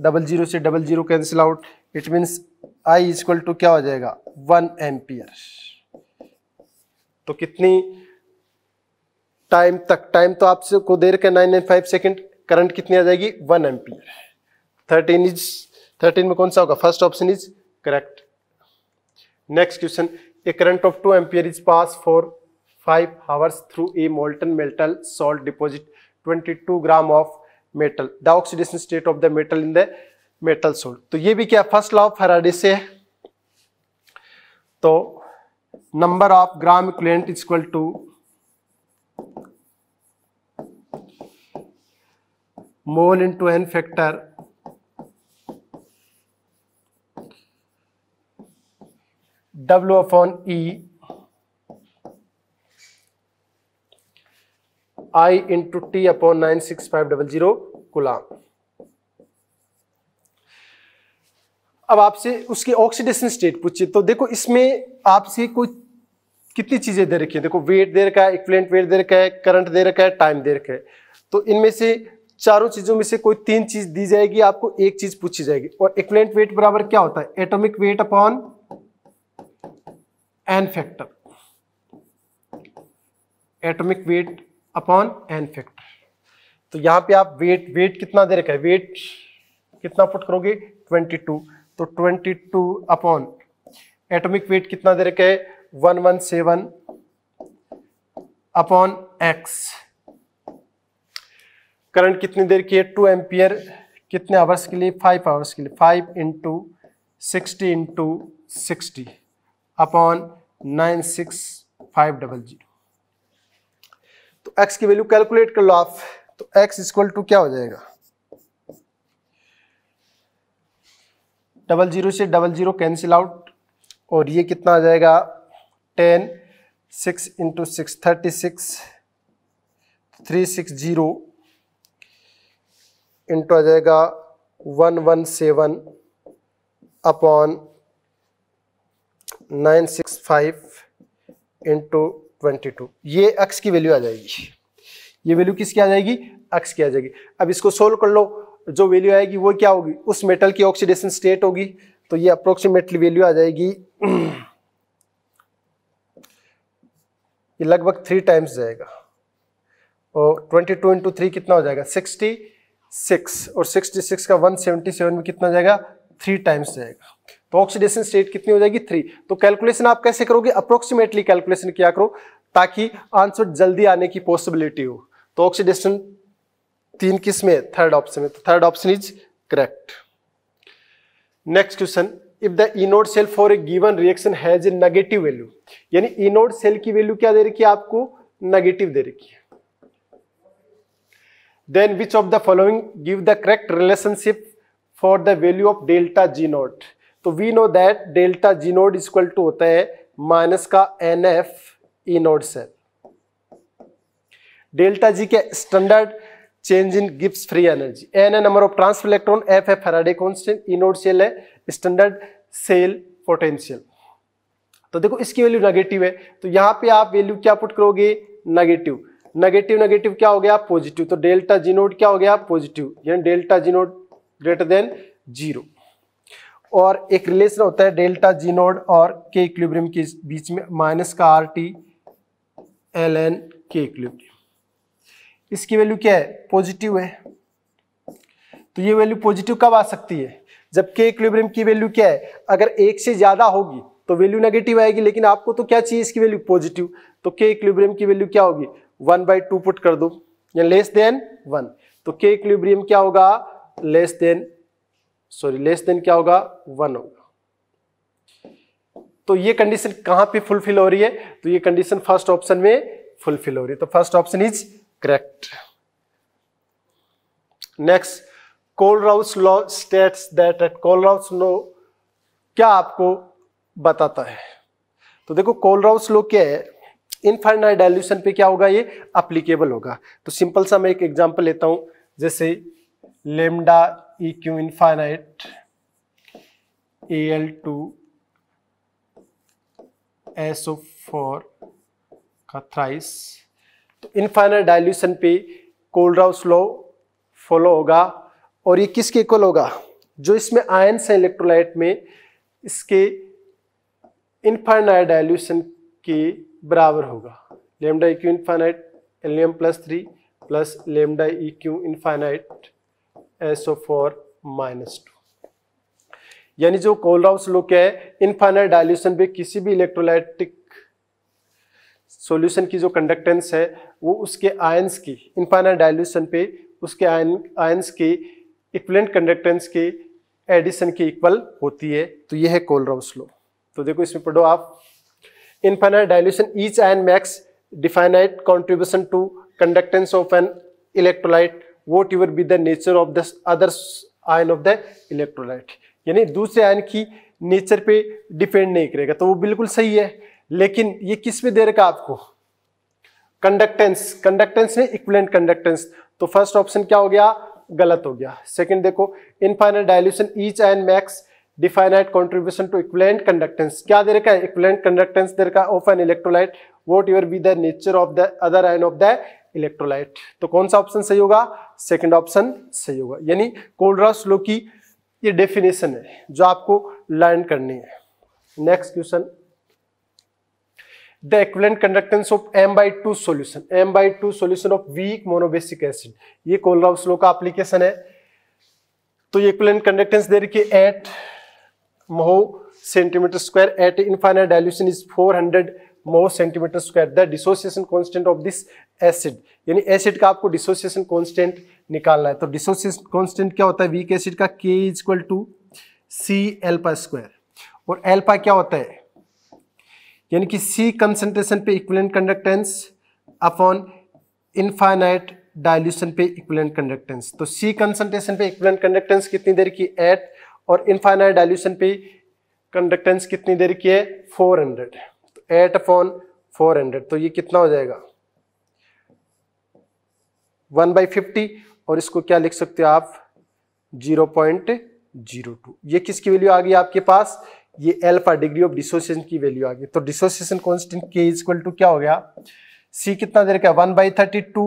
डबल जीरो से double zero cancel out it means I is equal to क्या हो जाएगा वन एम्पियर तो कितनी टाइम तक टाइम तो आपसे को देर के nine nine five second current कितनी आ जाएगी one ampere thirteen is thirteen में कौन सा होगा first option is correct next question a current of two ampere is pass for five hours through a molten metal salt deposit 22 gram of metal the oxidation state of the metal in the metal salt तो ये भी क्या first law of Faraday से है तो number of gram equivalent is equal to mole into N factor E I into T upon nine six five double zero coulomb अब आपसे उसके ऑक्सीडेशन स्टेट पूछिए तो देखो इसमें आपसे कोई कितनी चीजें दे रखी है देखो वेट दे रखा है इक्वलेंट वेट दे रखा है करंट दे रखा है टाइम दे रखा है तो इनमें से चारों चीजों में से कोई तीन चीज दी जाएगी आपको एक चीज पूछी जाएगी और इक्वलेंट वेट बराबर क्या होता है atomic weight upon N factor atomic weight upon N factor तो यहां पे आप वेट वेट कितना दे रखा है वेट कितना पुट करोगे 22 तो 22 अपॉन एटॉमिक वेट कितना दे रखा है 117 अपॉन एक्स करंट कितनी देर की है टू एम्पियर कितने आवर्स के लिए फाइव आवर्स के लिए five into sixty into sixty upon six five double zero तो x की वैल्यू कैलकुलेट कर लो आप तो एक्स इक्वल टू क्या हो जाएगा डबल जीरो से डबल जीरो कैंसिल आउट और ये कितना आ जाएगा ten six into six thirty six three six zero into आ जाएगा one one seven upon nine six five into twenty two ये एक्स की वैल्यू आ जाएगी ये वैल्यू किसकी आ जाएगी एक्स की आ जाएगी अब इसको सोल्व कर लो जो वैल्यू आएगी वो क्या होगी उस मेटल की ऑक्सीडेशन स्टेट होगी तो ये अप्रोक्सीमेटली वैल्यू आ जाएगी ये लगभग थ्री टाइम्स जाएगा और ट्वेंटी टू इंटू थ्री कितना हो जाएगा सिक्सटी सिक्स और सिक्सटी सिक्स का वन सेवेंटी सेवन में कितना जाएगा थ्री टाइम्स जाएगा तो ऑक्सीडेशन स्टेट कितनी हो जाएगी थ्री तो कैलकुलेशन आप कैसे करोगे अप्रोक्सीमेटली कैलकुलेशन किया करो ताकि आंसर जल्दी आने की पॉसिबिलिटी हो तो ऑक्सीडेशन तीन किस में थर्ड ऑप्शन में तो third option is correct next question if the E naught cell for a given reaction has a negative value यानी इनोड सेल की वैल्यू क्या दे रखी है आपको नेगेटिव दे रखी है then which of the following give the correct relationship for the value of delta G naught तो we know that delta G naught equal to होता है माइनस का N F E naught cell delta G के standard change in Gibbs free energy N A number of transfer electron F है Faraday constant E naught cell है standard cell potential तो देखो इसकी value negative है तो यहां पे आप वैल्यू क्या पुट करोगे नेगेटिव नेगेटिव नेगेटिव क्या हो गया पॉजिटिव तो डेल्टा जी नोड क्या हो गया पॉजिटिव यानी delta G naught greater than zero और एक रिलेशन होता है डेल्टा जीनोड और के इक्विब्रियम के बीच में माइनस का R T L N K equilibrium इसकी वैल्यू क्या है पॉजिटिव है तो ये वैल्यू पॉजिटिव कब आ सकती है जब के इक्विब्रियम की वैल्यू क्या है अगर एक से ज़्यादा होगी तो वैल्यू नेगेटिव आएगी लेकिन आपको तो क्या चाहिए इसकी वैल्यू पॉजिटिव तो के इक्विब्रियम की वैल्यू क्या होगी वन बाई टू पुट कर दो या लेस देन वन तो के इक्विब्रियम क्या होगा less than sorry less than क्या होगा वन होगा तो ये कंडीशन कहां पे फुलफिल हो रही है तो ये कंडीशन फर्स्ट ऑप्शन में फुलफिल हो रही है तो first option is correct next Kohlrausch law states that at Kohlrausch law क्या आपको बताता है तो देखो कोलराउस लो क्या है इनफाइनाइट डायल्यूशन पे क्या होगा ये अप्लीकेबल होगा तो सिंपल सा मैं एक एग्जांपल लेता हूं जैसे लेमडा eq तो infinite al2 S O four का थ्राइस तो इनफाइनाइट डाइल्यूशन पे कोल्ड्राउस लॉ फॉलो होगा और ये किसके इक्वल होगा जो इसमें आयंस हैं इलेक्ट्रोलाइट में इसके इनफाइनाइट डाइल्यूशन के बराबर होगा लेमडा इक्यू इनफाइनाइट एलियम plus three plus lambda eq infinite S O four minus two यानी जो कोलराउस लुक है इनफाइनाइट डाइल्यूशन पे किसी भी इलेक्ट्रोलाइटिक सॉल्यूशन की जो कंडक्टेंस है वो उसके आयंस की इनफाइनाइट डायल्यूशन पे उसके आयन आयंस की इक्वलेंट कंडक्टेंस की एडिशन के इक्वल होती है तो ये है कोलराउस लो तो देखो इसमें पढ़ो आप infinite dilution each ion makes definite contribution to conductance of an electrolyte what be the nature of the other ion of the electrolyte यानी दूसरे आयन की नेचर पे डिपेंड नहीं करेगा तो वो बिल्कुल सही है लेकिन ये किस पे दे रखा आपको कंडक्टेंस कंडक्टेंस है इक्वलेंट कंडक्टेंस तो फर्स्ट ऑप्शन क्या हो गया गलत हो गया सेकंड देखो infinite dilution each ion makes definite contribution to equivalent conductance क्या दे रखा है इक्वलेंट कंडक्टेंस दे रखा है of an electrolyte what ever be the nature of the other ion of the electrolyte तो कौन सा ऑप्शन सही होगा सेकंड ऑप्शन सही होगा यानी कोल्ड्रा स्लो की ये डेफिनेशन है जो आपको लर्न करनी है next question the equivalent conductance of M by two solution M by two solution of weak monobasic acid ये कोलराउस लो का एप्लीकेशन है तो ये इक्विवेलेंट कंडक्टेंस दे रखी at mho centimetre square at infinite dilution is 400 mho centimetre square the dissociation constant of this acid यानी acid का आपको dissociation constant निकालना है तो डिसोसिएशन कांस्टेंट क्या होता है वीक एसिड का K is equal to C alpha square और एल्पा क्या होता है यानी कि सी कंसेंट्रेशन पे equivalent conductance upon infinite dilution पे इक्वलेंट कंडक्टेंस तो सी कंसेंट्रेशन पे इक्वलेंट कंडक्टेंस कितनी देर की एट और इनफाइनाइट डायल्यूशन पे कंडक्टेंस कितनी देर की है four 400 eight upon four hundred तो ये कितना हो जाएगा वन बाई फिफ्टी और इसको क्या लिख सकते हो आप जीरो पॉइंट जीरो टू ये किसकी वैल्यू आ गई आपके पास ये एल्फा डिग्री ऑफ डिसोसिएशन की वैल्यू आ गई तो dissociation constant K is equal to क्या हो गया सी कितना देर का one by thirty two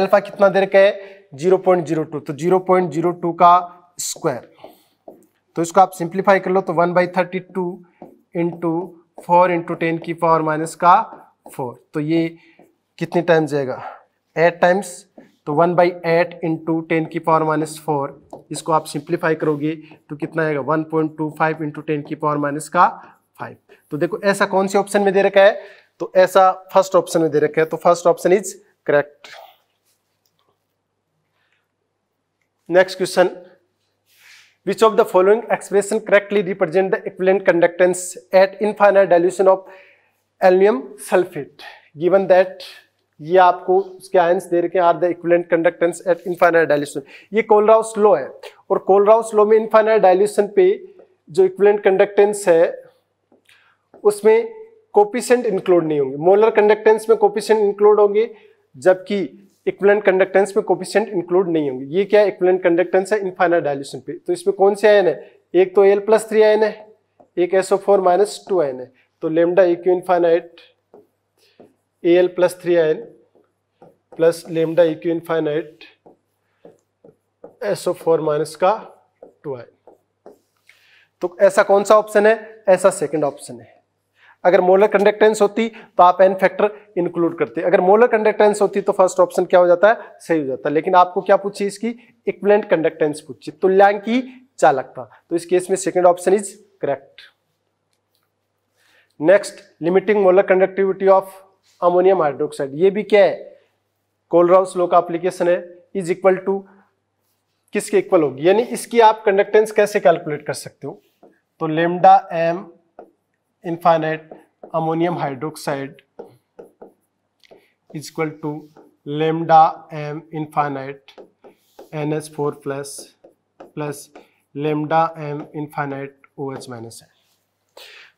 alpha कितना देर का है जीरो पॉइंट जीरो टू तो जीरो पॉइंट जीरो टू का स्क्वायर तो इसको आप सिंप्लीफाई कर लो तो one by thirty two into four into ten की पावर माइनस का फोर तो ये कितने टाइम्स जाएगा एट टाइम्स तो one by eight into ten की पावर माइनस फोर इसको आप सिंप्लीफाई करोगे तो कितना आएगा one point two five into ten की पावर माइनस का फाइव तो देखो ऐसा कौन से ऑप्शन में दे रखा है तो ऐसा फर्स्ट ऑप्शन में दे रखा है तो first option is correct next question Which of the following expression correctly represent the equivalent conductance at infinite dilution of alum sulfate given that ये आपको उसके आयंस दे रखे are the equivalent conductance at infinite dilution ये Kohlrausch law है और Kohlrausch law में infinite dilution पे जो इक्विलेंट कंडक्टेंस है उसमें कोपिशेंट इंक्लूड नहीं होंगे मोलर कंडक्टेंस में कोपिशेंट इंक्लूड होंगे जबकि इक्वलेंट कंडक्टेंस में कोपिशेंट इंक्लूड नहीं होंगे ये क्या इक्वलेंट कंडक्टेंस है इनफाइनाइट डायल्यूशन पे तो इसमें कौन से आयन है एक तो एल प्लस थ्री आयन है एक S O four minus two ion है तो lambda eq infinite A L plus three ion plus lambda eq infinite S O four minus का टू आयन तो ऐसा कौन सा ऑप्शन है ऐसा सेकेंड ऑप्शन है अगर मोलर कंडक्टेंस होती तो आप एन फैक्टर इंक्लूड करते अगर मोलर कंडक्टेंस होती तो फर्स्ट ऑप्शन क्या हो जाता है सही हो जाता है लेकिन आपको क्या पूछिए इसकी इक्वलेंट कंडक्टेंस पूछिए तुल्यांकी चालकता तो इस केस में second option is correct next limiting molar conductivity of ammonium hydroxide ये भी क्या है कोलराउस लो का अप्लीकेशन है इज इक्वल टू किसके इक्वल होगी यानी इसकी आप कंडक्टेंस कैसे कैलकुलेट कर सकते हो तो lambda M infinite ammonium hydroxide is equal to lambda m infinite plus plus plus lambda m infinite OH minus है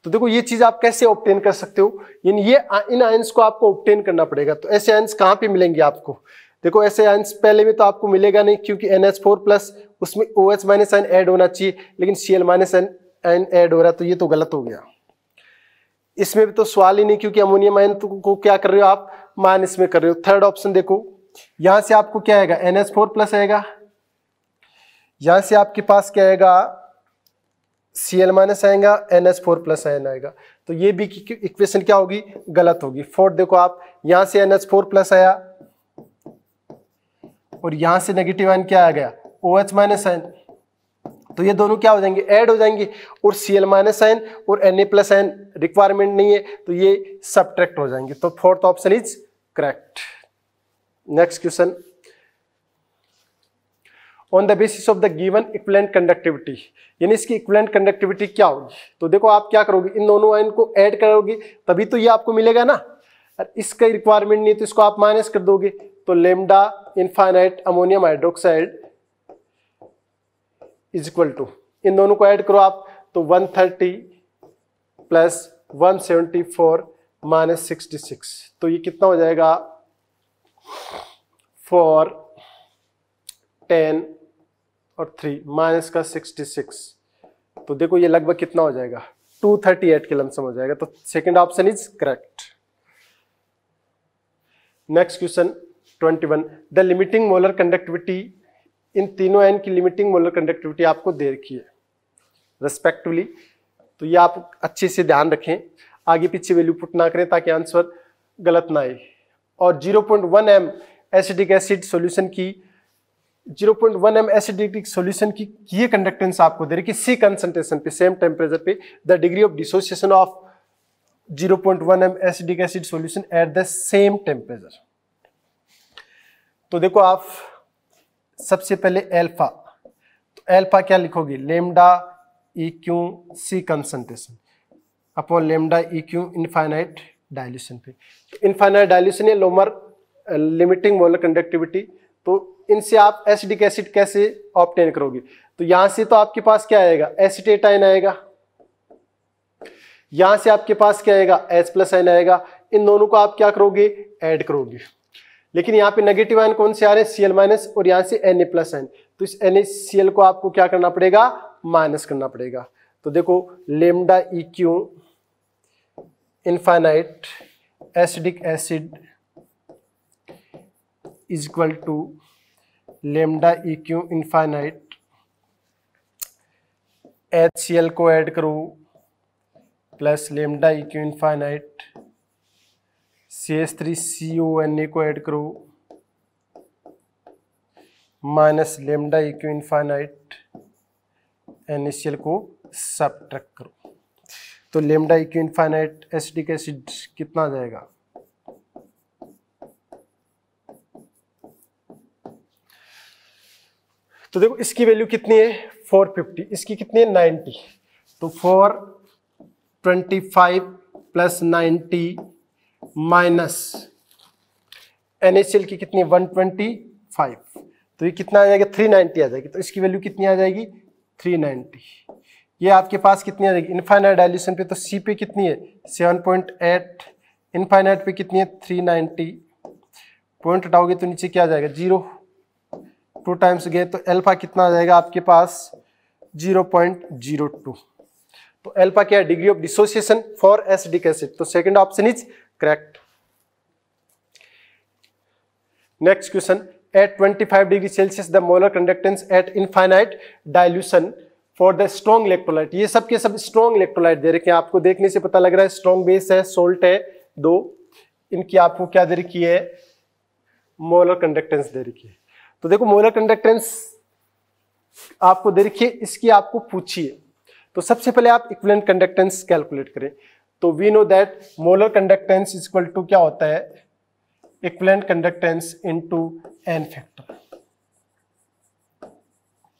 तो देखो ये चीज आप कैसे ऑप्टेन कर सकते हो इन ये इन आयंस को आपको ऑप्टेन करना पड़ेगा तो ऐसे आयंस कहाँ पे मिलेंगे आपको देखो ऐसे आयंस पहले में तो आपको मिलेगा नहीं क्योंकि एन एच फोर प्लस उसमें O H minus ion add होना चाहिए लेकिन C L minus ion add हो रहा है तो ये तो गलत हो गया इसमें भी तो सवाल ही नहीं क्योंकि अमोनियम आयन तो को क्या कर रहे हो आप माइनस में कर रहे हो थर्ड ऑप्शन देखो यहां से आपको क्या आएगा एन फोर प्लस आएगा यहां से आपके पास क्या आएगा सी एल माइनस आएगा N S four plus ion आएगा तो ये भी इक्वेशन क्या होगी गलत होगी फोर्थ देखो आप यहां से एन एस फोर प्लस आया और यहां से नेगेटिव आयन क्या आ गया ओ एच माइनस आयन तो ये दोनों क्या हो जाएंगे ऐड हो जाएंगे और सी एल माइनस एन और N A plus ion requirement नहीं है तो ये सब्ट्रैक्ट हो जाएंगे तो fourth option is correct next question on the basis of the given equivalent conductivity यानी इसकी इक्वलेंट कंडक्टिविटी क्या होगी तो देखो आप क्या करोगे इन दोनों आयन को ऐड करोगे तभी तो ये आपको मिलेगा ना और इसका रिक्वायरमेंट नहीं तो इसको आप माइनस कर दोगे तो lambda infinite ammonium hydroxide is equal to इन दोनों को ऐड करो आप तो 130 thirty plus one seventy four minus sixty six तो ये कितना हो जाएगा फोर टेन और थ्री माइनस का सिक्सटी सिक्स तो देखो ये लगभग कितना हो जाएगा टू थर्टी एट के लमसम हो जाएगा तो second option is correct next question 21 the limiting molar conductivity in तीनों एन की लिमिटिंग मोलर कंडक्टिविटी आपको दे रखी है रेस्पेक्टिवली तो ये आप अच्छे से ध्यान रखें आगे पीछे वैल्यू पुट ना करें ताकि आंसर गलत ना आए और 0.1 point one M acetic acid solution की 0.1 point one M acetic solution की ये कंडक्टेंस आपको दे रखी सी कंसनट्रेशन पे सेम टेम्परेचर पे the degree of dissociation of 0.1 point one M acetic acid solution at the same temperature तो देखो आप सबसे पहले एल्फा तो एल्फा क्या लिखोगे lambda e q c concentration upon lambda e q infinite dilution पे तो इनफाइनाइट डायल्यूशन या लोमर लिमिटिंग मोलर कंडक्टिविटी तो इनसे आप एसिडिक एसिड कैसे ऑप्टेन करोगे तो यहां से तो आपके पास क्या आएगा एसिटेट आयन आएगा यहां से आपके पास क्या आएगा एच प्लस आयन आएगा इन दोनों को आप क्या करोगे ऐड करोगे लेकिन यहाँ पे नेगेटिव आयन कौन से आ रहे हैं सीएल माइनस और यहाँ से एन ए प्लस आयन तो इस एन ए सी एल को आपको क्या करना पड़ेगा माइनस करना पड़ेगा तो देखो lambda e q infinite acetic acid is equal to lambda e q infinite H C L को ऐड करो plus lambda e q infinite C S three C O N A को ऐड करो minus lambda eq infinite N S L को track करो तो lambda eq infinite acetic acid कितना जाएगा तो देखो इसकी वैल्यू कितनी है 450 इसकी कितनी है 90 तो five plus 90 minus N H L की कितनी 125 तो ये कितना आ जाएगा 390 आ जाएगी तो इसकी वैल्यू कितनी आ जाएगी 390 ये आपके पास कितनी आ जाएगी इनफाइनाइट डायल्यूशन पे तो सी पे कितनी है 7.8 इनफाइनाइट पे कितनी है 390 पॉइंट हटाओगे तो नीचे क्या आ जाएगा जीरो टू टाइम्स गए तो एल्फा कितना आ जाएगा आपके पास 0.02 तो एल्फा क्या है degree of dissociation for acetic acid तो second option is correct next question at 25 degree Celsius the molar conductance at infinite dilution for the strong electrolyte ये सब के सब स्ट्रॉन्ग इलेक्ट्रोलाइट दे रखे हैं आपको देखने से पता लग रहा है स्ट्रॉन्ग बेस है सोल्ट है दो इनकी आपको क्या दे रखी है मोलर कंडक्टेंस दे रखी है तो देखो मोलर कंडक्टेंस आपको दे रखिए इसकी आपको पूछिए तो सबसे पहले आप इक्विवेलेंट कंडक्टेंस कैलकुलेट करें तो we know that molar conductance is equal to क्या होता है equivalent conductance to N factor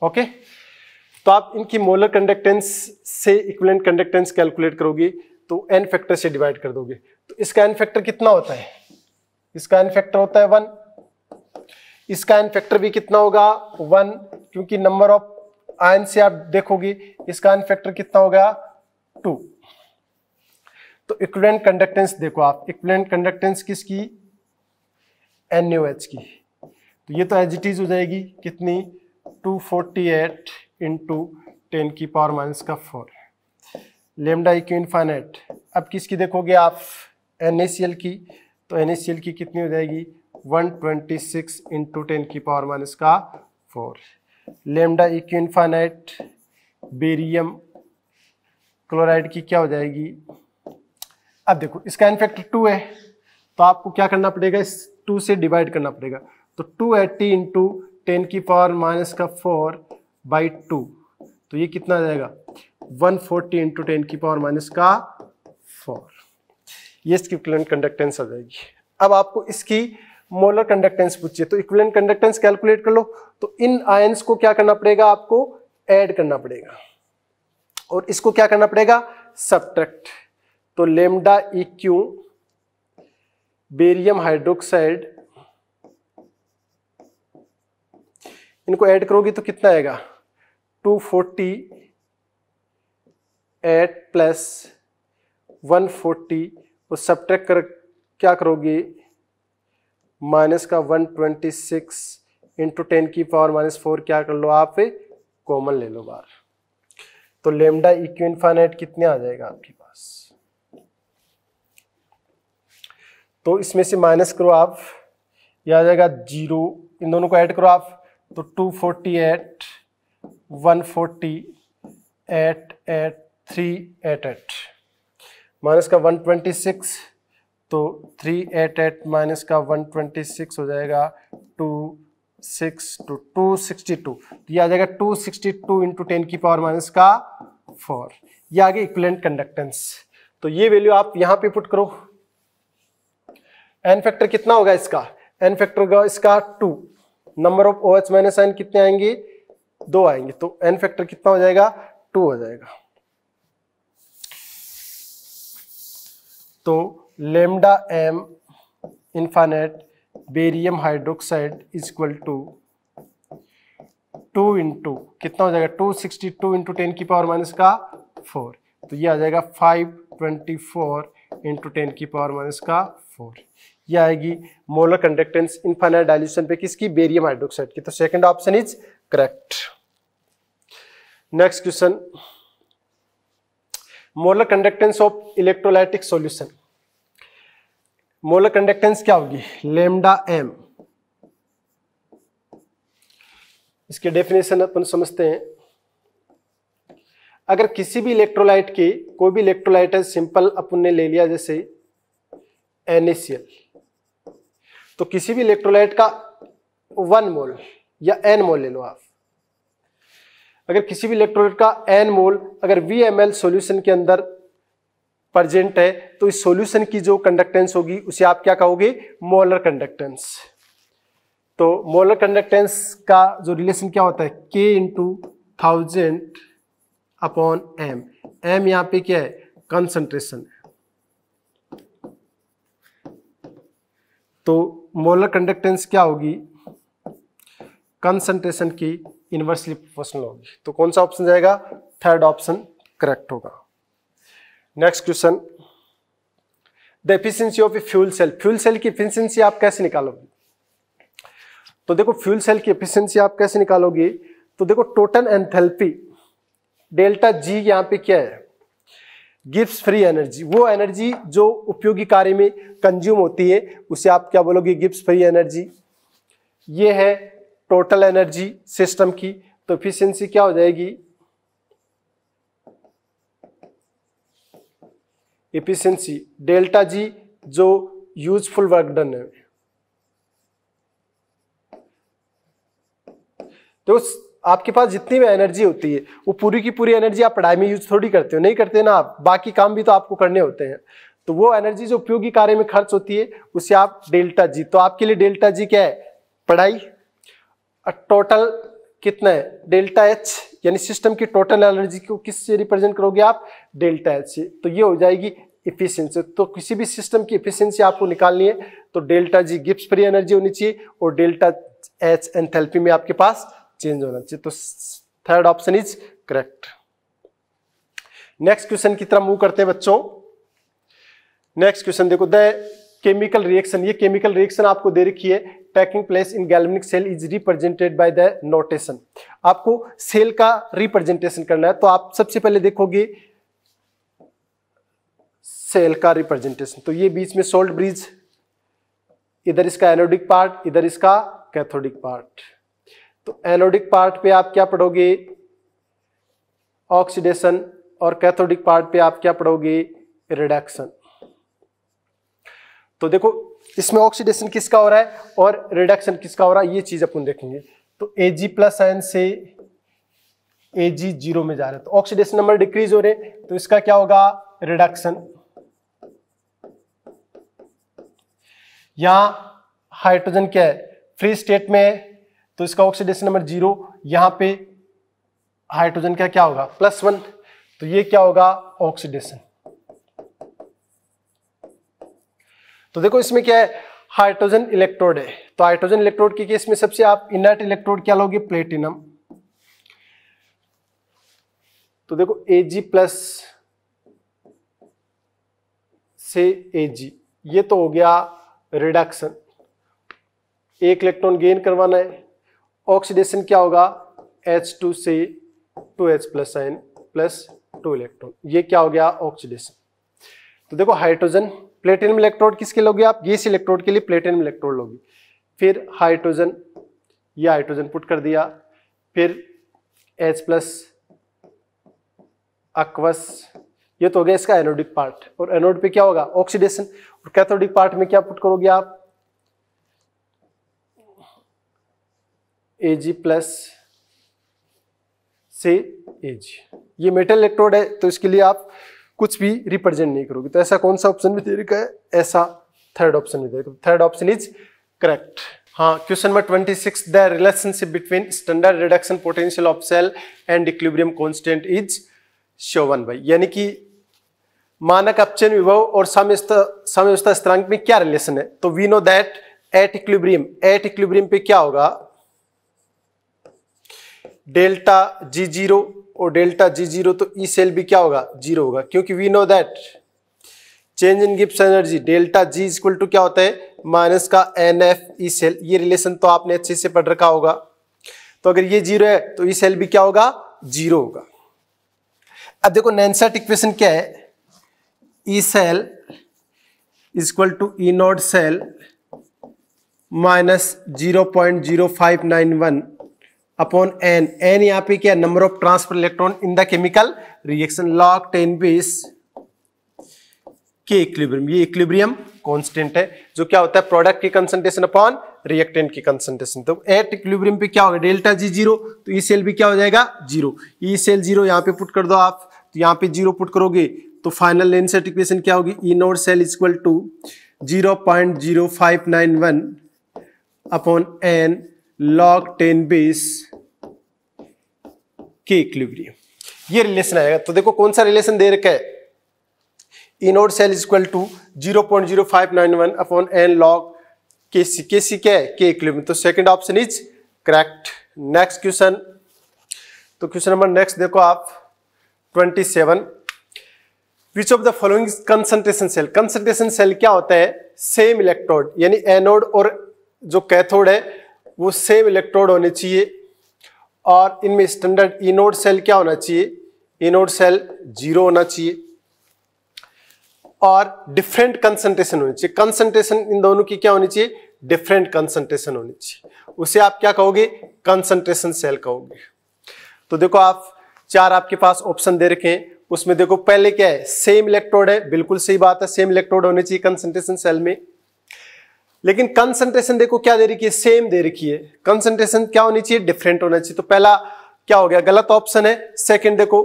okay तो आप इनकी मोलर कंडक्टेंस से इक्वलेंट कंडक्टेंस कैलकुलेट करोगे तो एन फैक्टर से डिवाइड कर दोगे तो इसका एन फैक्टर कितना होता है इसका एन फैक्टर होता है वन इसका एन फैक्टर भी कितना होगा वन क्योंकि नंबर ऑफ आयन से आप देखोगे इसका एन फैक्टर कितना होगा टू तो इक्वेंट कंडक्टेंस देखो आप इक्वलेंट कंडक्टेंस किसकी एन की तो ये तो एज इट इज हो जाएगी कितनी 248 फोर्टी एट इंटू टेन की पावर माइनस का फोर लेमडा इक्यू इनफाइनेट अब किसकी देखोगे आप एन की तो एन की कितनी हो जाएगी 126 ट्वेंटी सिक्स इंटू टेन की पावर माइनस का four lambda eq infinite barium chloride की क्या हो जाएगी अब देखो इसका एन फैक्टर टू है तो आपको क्या करना पड़ेगा इस टू से डिवाइड करना पड़ेगा तो टू एट्टी इंटू टेन की पावर माइनस का फोर बाई टू तो ये कितना आ जाएगा वन फोर्टी इंटू टेन की पावर माइनस का फोर ये इसकी इक्वलेंट कंडक्टेंस आ जाएगी अब आपको इसकी मोलर कंडक्टेंस पूछिए तो इक्वलेंट कंडक्टेंस कैलकुलेट कर लो तो इन आयंस को क्या करना पड़ेगा आपको एड करना पड़ेगा और इसको क्या करना पड़ेगा सब्ट्रैक्ट तो lambda e e q barium hydroxide इनको ऐड करोगे तो कितना आएगा 240 एट प्लस 140 और सब्ट्रैक्ट कर क्या करोगे माइनस का 126 इंटू टेन की पावर माइनस फोर क्या कर लो आप कॉमन ले लो बार तो लेमडा इक्व e इनफाइनाइट कितने आ जाएगा आपके पास तो इसमें से माइनस करो आप यह आ जाएगा जीरो इन दोनों को ऐड करो आप तो two forty eight one forty eight eight three eight eight minus का वन ट्वेंटी सिक्स तो थ्री एट एट माइनस का वन ट्वेंटी सिक्स हो जाएगा two six two two sixty two तो यह आ जाएगा two sixty two into ten की पावर माइनस का फोर आ आगे इक्वलेंट कंडक्टेंस तो ये वैल्यू आप यहाँ पे पुट करो एन फैक्टर कितना होगा इसका एन फैक्टर होगा इसका two number of O H minus N कितने आएंगे दो आएंगे तो एन फैक्टर कितना हो जाएगा टू हो जाएगा तो lambda M infinite barium hydroxide is equal to two into कितना हो जाएगा two sixty two into ten की पावर माइनस का फोर तो ये आ जाएगा five twenty four into ten की पावर माइनस का फोर यह आएगी मोलर कंडक्टेंस इनफाइनाइट डाइल्यूशन पे किसकी बेरियम हाइड्रोक्साइड की तो second option is correct next question molar conductance of electrolytic solution molar conductance क्या होगी लेमडा एम इसके डेफिनेशन अपन समझते हैं अगर किसी भी इलेक्ट्रोलाइट की कोई भी इलेक्ट्रोलाइट है सिंपल अपन ने ले लिया जैसे एनएसएल तो किसी भी इलेक्ट्रोलाइट का वन मोल या एन मोल ले लो आप अगर किसी भी इलेक्ट्रोलाइट का एन मोल अगर वी एम एल सोल्यूशन के अंदर प्रजेंट है तो इस सोल्यूशन की जो कंडक्टेंस होगी उसे आप क्या कहोगे मोलर कंडक्टेंस तो मोलर कंडक्टेंस का जो रिलेशन क्या होता है K into thousand upon M M यहां पे क्या है कंसंट्रेशन तो मोलर कंडक्टेंस क्या होगी कंसंट्रेशन की इनवर्सली प्रोपोर्शनल होगी तो कौन सा ऑप्शन जाएगा थर्ड ऑप्शन करेक्ट होगा next question the efficiency of a fuel cell fuel cell की एफिशिएंसी आप कैसे निकालोगे तो देखो फ्यूल सेल की एफिशिएंसी आप कैसे निकालोगे तो देखो टोटल एंथैल्पी डेल्टा जी यहां पे क्या है गिफ्ट फ्री एनर्जी वो एनर्जी जो उपयोगी कार्य में कंज्यूम होती है उसे आप क्या बोलोगे गिफ्ट फ्री एनर्जी ये है टोटल एनर्जी सिस्टम की तो इफिशियंसी क्या हो जाएगी एफिशियंसी डेल्टा जी जो यूजफुल वर्क डन है तो आपके पास जितनी भी एनर्जी होती है वो पूरी की पूरी एनर्जी आप पढ़ाई में यूज थोड़ी करते हो नहीं करते ना आप बाकी काम भी तो आपको करने होते हैं तो वो एनर्जी जो उपयोगी कार्य में खर्च होती है उसे आप डेल्टा जी तो आपके लिए डेल्टा जी क्या है पढ़ाई टोटल कितना है डेल्टा एच यानी सिस्टम की टोटल एनर्जी को किस से रिप्रेजेंट करोगे आप डेल्टा एच से तो ये हो जाएगी इफिशियंसी तो किसी भी सिस्टम की इफिशियंसी आपको निकालनी है तो delta G Gibbs free energy होनी चाहिए और डेल्टा एच एंथेल्पी में आपके पास चेंज होना चाहिए तो third option is correct next question की तरह मूव करते हैं बच्चों नेक्स्ट क्वेश्चन देखो द केमिकल रिएक्शन ये केमिकल रिएक्शन आपको दे रखी है taking place in galvanic cell is represented by the notation आपको सेल का रिप्रेजेंटेशन करना है तो आप सबसे पहले देखोगे सेल का रिप्रेजेंटेशन तो ये बीच में सोल्ट ब्रिज इधर इसका एनोडिक पार्ट इधर इसका कैथोडिक पार्ट तो एनोडिक पार्ट पे आप क्या पढ़ोगे ऑक्सीडेशन और कैथोडिक पार्ट पे आप क्या पढ़ोगे रिडक्शन तो देखो इसमें ऑक्सीडेशन किसका हो रहा है और रिडक्शन किसका हो रहा है ये चीज अपन देखेंगे तो ए जी प्लस आयन से ए जी जीरो में जा रहा है तो ऑक्सीडेशन नंबर डिक्रीज हो रहे तो इसका क्या होगा रिडक्शन यहां हाइड्रोजन क्या है फ्री स्टेट में तो इसका ऑक्सीडेशन नंबर जीरो यहां पे हाइड्रोजन का क्या होगा प्लस वन तो ये क्या होगा ऑक्सीडेशन तो देखो इसमें क्या है हाइड्रोजन इलेक्ट्रोड है तो हाइड्रोजन इलेक्ट्रोड के केस में सबसे आप इनर्ट इलेक्ट्रोड क्या लोगे प्लेटिनम तो देखो एजी प्लस से जी ये तो हो गया रिडक्शन एक इलेक्ट्रॉन गेन करवाना है ऑक्सीडेशन क्या होगा एच टू से two H plus N plus two electron ये क्या हो गया ऑक्सीडेशन तो देखो हाइड्रोजन प्लेटिनम इलेक्ट्रोड किसके लोगे आप गैस इलेक्ट्रोड के लिए प्लेटिनम इलेक्ट्रोड लोगे फिर हाइड्रोजन ये हाइड्रोजन पुट कर दिया फिर एच प्लस अक्वस ये तो हो गया इसका एनोडिक पार्ट और एनोड पे क्या होगा ऑक्सीडेशन और कैथोडिक पार्ट में क्या पुट करोगे आप ए जी प्लस से जी ये मेटल इलेक्ट्रोड है तो इसके लिए आप कुछ भी रिप्रेजेंट नहीं करोगे तो ऐसा कौन सा ऑप्शन भी दे रखा है ऐसा थर्ड ऑप्शन भी दे रखा थर्ड ऑप्शन इज करेक्ट हाँ question number twenty six the relationship between standard reduction potential of cell and equilibrium constant is shown by यानी कि मानक अपचयन विभव और साम्यवस्था स्थिरांक में क्या रिलेशन है तो we know that at equilibrium at equilibrium पे क्या होगा डेल्टा जी जीरो और डेल्टा जी जीरो तो ई e सेल भी क्या होगा जीरो होगा क्योंकि we know that change in Gibbs energy delta G equal to क्या होता है माइनस का एन एफ ई सेल ये रिलेशन तो आपने अच्छे से पढ़ रखा होगा तो अगर ये जीरो है तो ई e सेल भी क्या होगा जीरो होगा अब देखो नैनसेट इक्वेशन क्या है E cell equal to E naught cell minus zero point zero five nine one upon N N यहाँ पे क्या number of transfer electron in the chemical reaction log ten base K equilibrium ये equilibrium constant है जो क्या होता है product की कंसंट्रेशन अपॉन रिएक्टेंट की कंसंट्रेशन तो एट इक्विलिब्रियम पे क्या होगा डेल्टा जी जीरो तो ई e सेल भी क्या हो जाएगा जीरो ई सेल जीरो यहाँ पे पुट कर दो आप तो यहाँ पे जीरो पुट करोगे तो फाइनल एनसेट इक्वेशन क्या होगी E naught cell is equal to zero point zero five nine one upon N log ten base K equilibrium ये रिलेशन आएगा तो देखो कौन सा रिलेशन दे रखा है E naught cell equal to zero point zero five nine one upon N log K C K C क्या है के इक्लिब्रियम तो second option is correct next question तो क्वेश्चन नंबर नेक्स्ट देखो आप twenty seven which of the following concentration cell concentration cell क्या होता है same electrode यानी एनोड और जो कैथोड है वो सेम इलेक्ट्रोड होने चाहिए और इनमें स्टैंडर्ड इनोड सेल क्या होना चाहिए इनोड सेल जीरो होना चाहिए और डिफरेंट कंसंट्रेशन होनी चाहिए कंसंट्रेशन इन दोनों की क्या होनी चाहिए डिफरेंट कंसंट्रेशन होनी चाहिए उसे आप क्या कहोगे कंसंट्रेशन सेल कहोगे तो देखो आप चार आपके पास ऑप्शन दे रखे हैं उसमें देखो पहले क्या है सेम इलेक्ट्रोड है बिल्कुल सही बात है सेम इलेक्ट्रोड होने चाहिए कंसंट्रेशन सेल में लेकिन कंसंट्रेशन देखो क्या दे रखी है सेम दे रखी है कंसंट्रेशन क्या होनी चाहिए डिफरेंट होना चाहिए तो पहला क्या हो गया गलत ऑप्शन है सेकंड देखो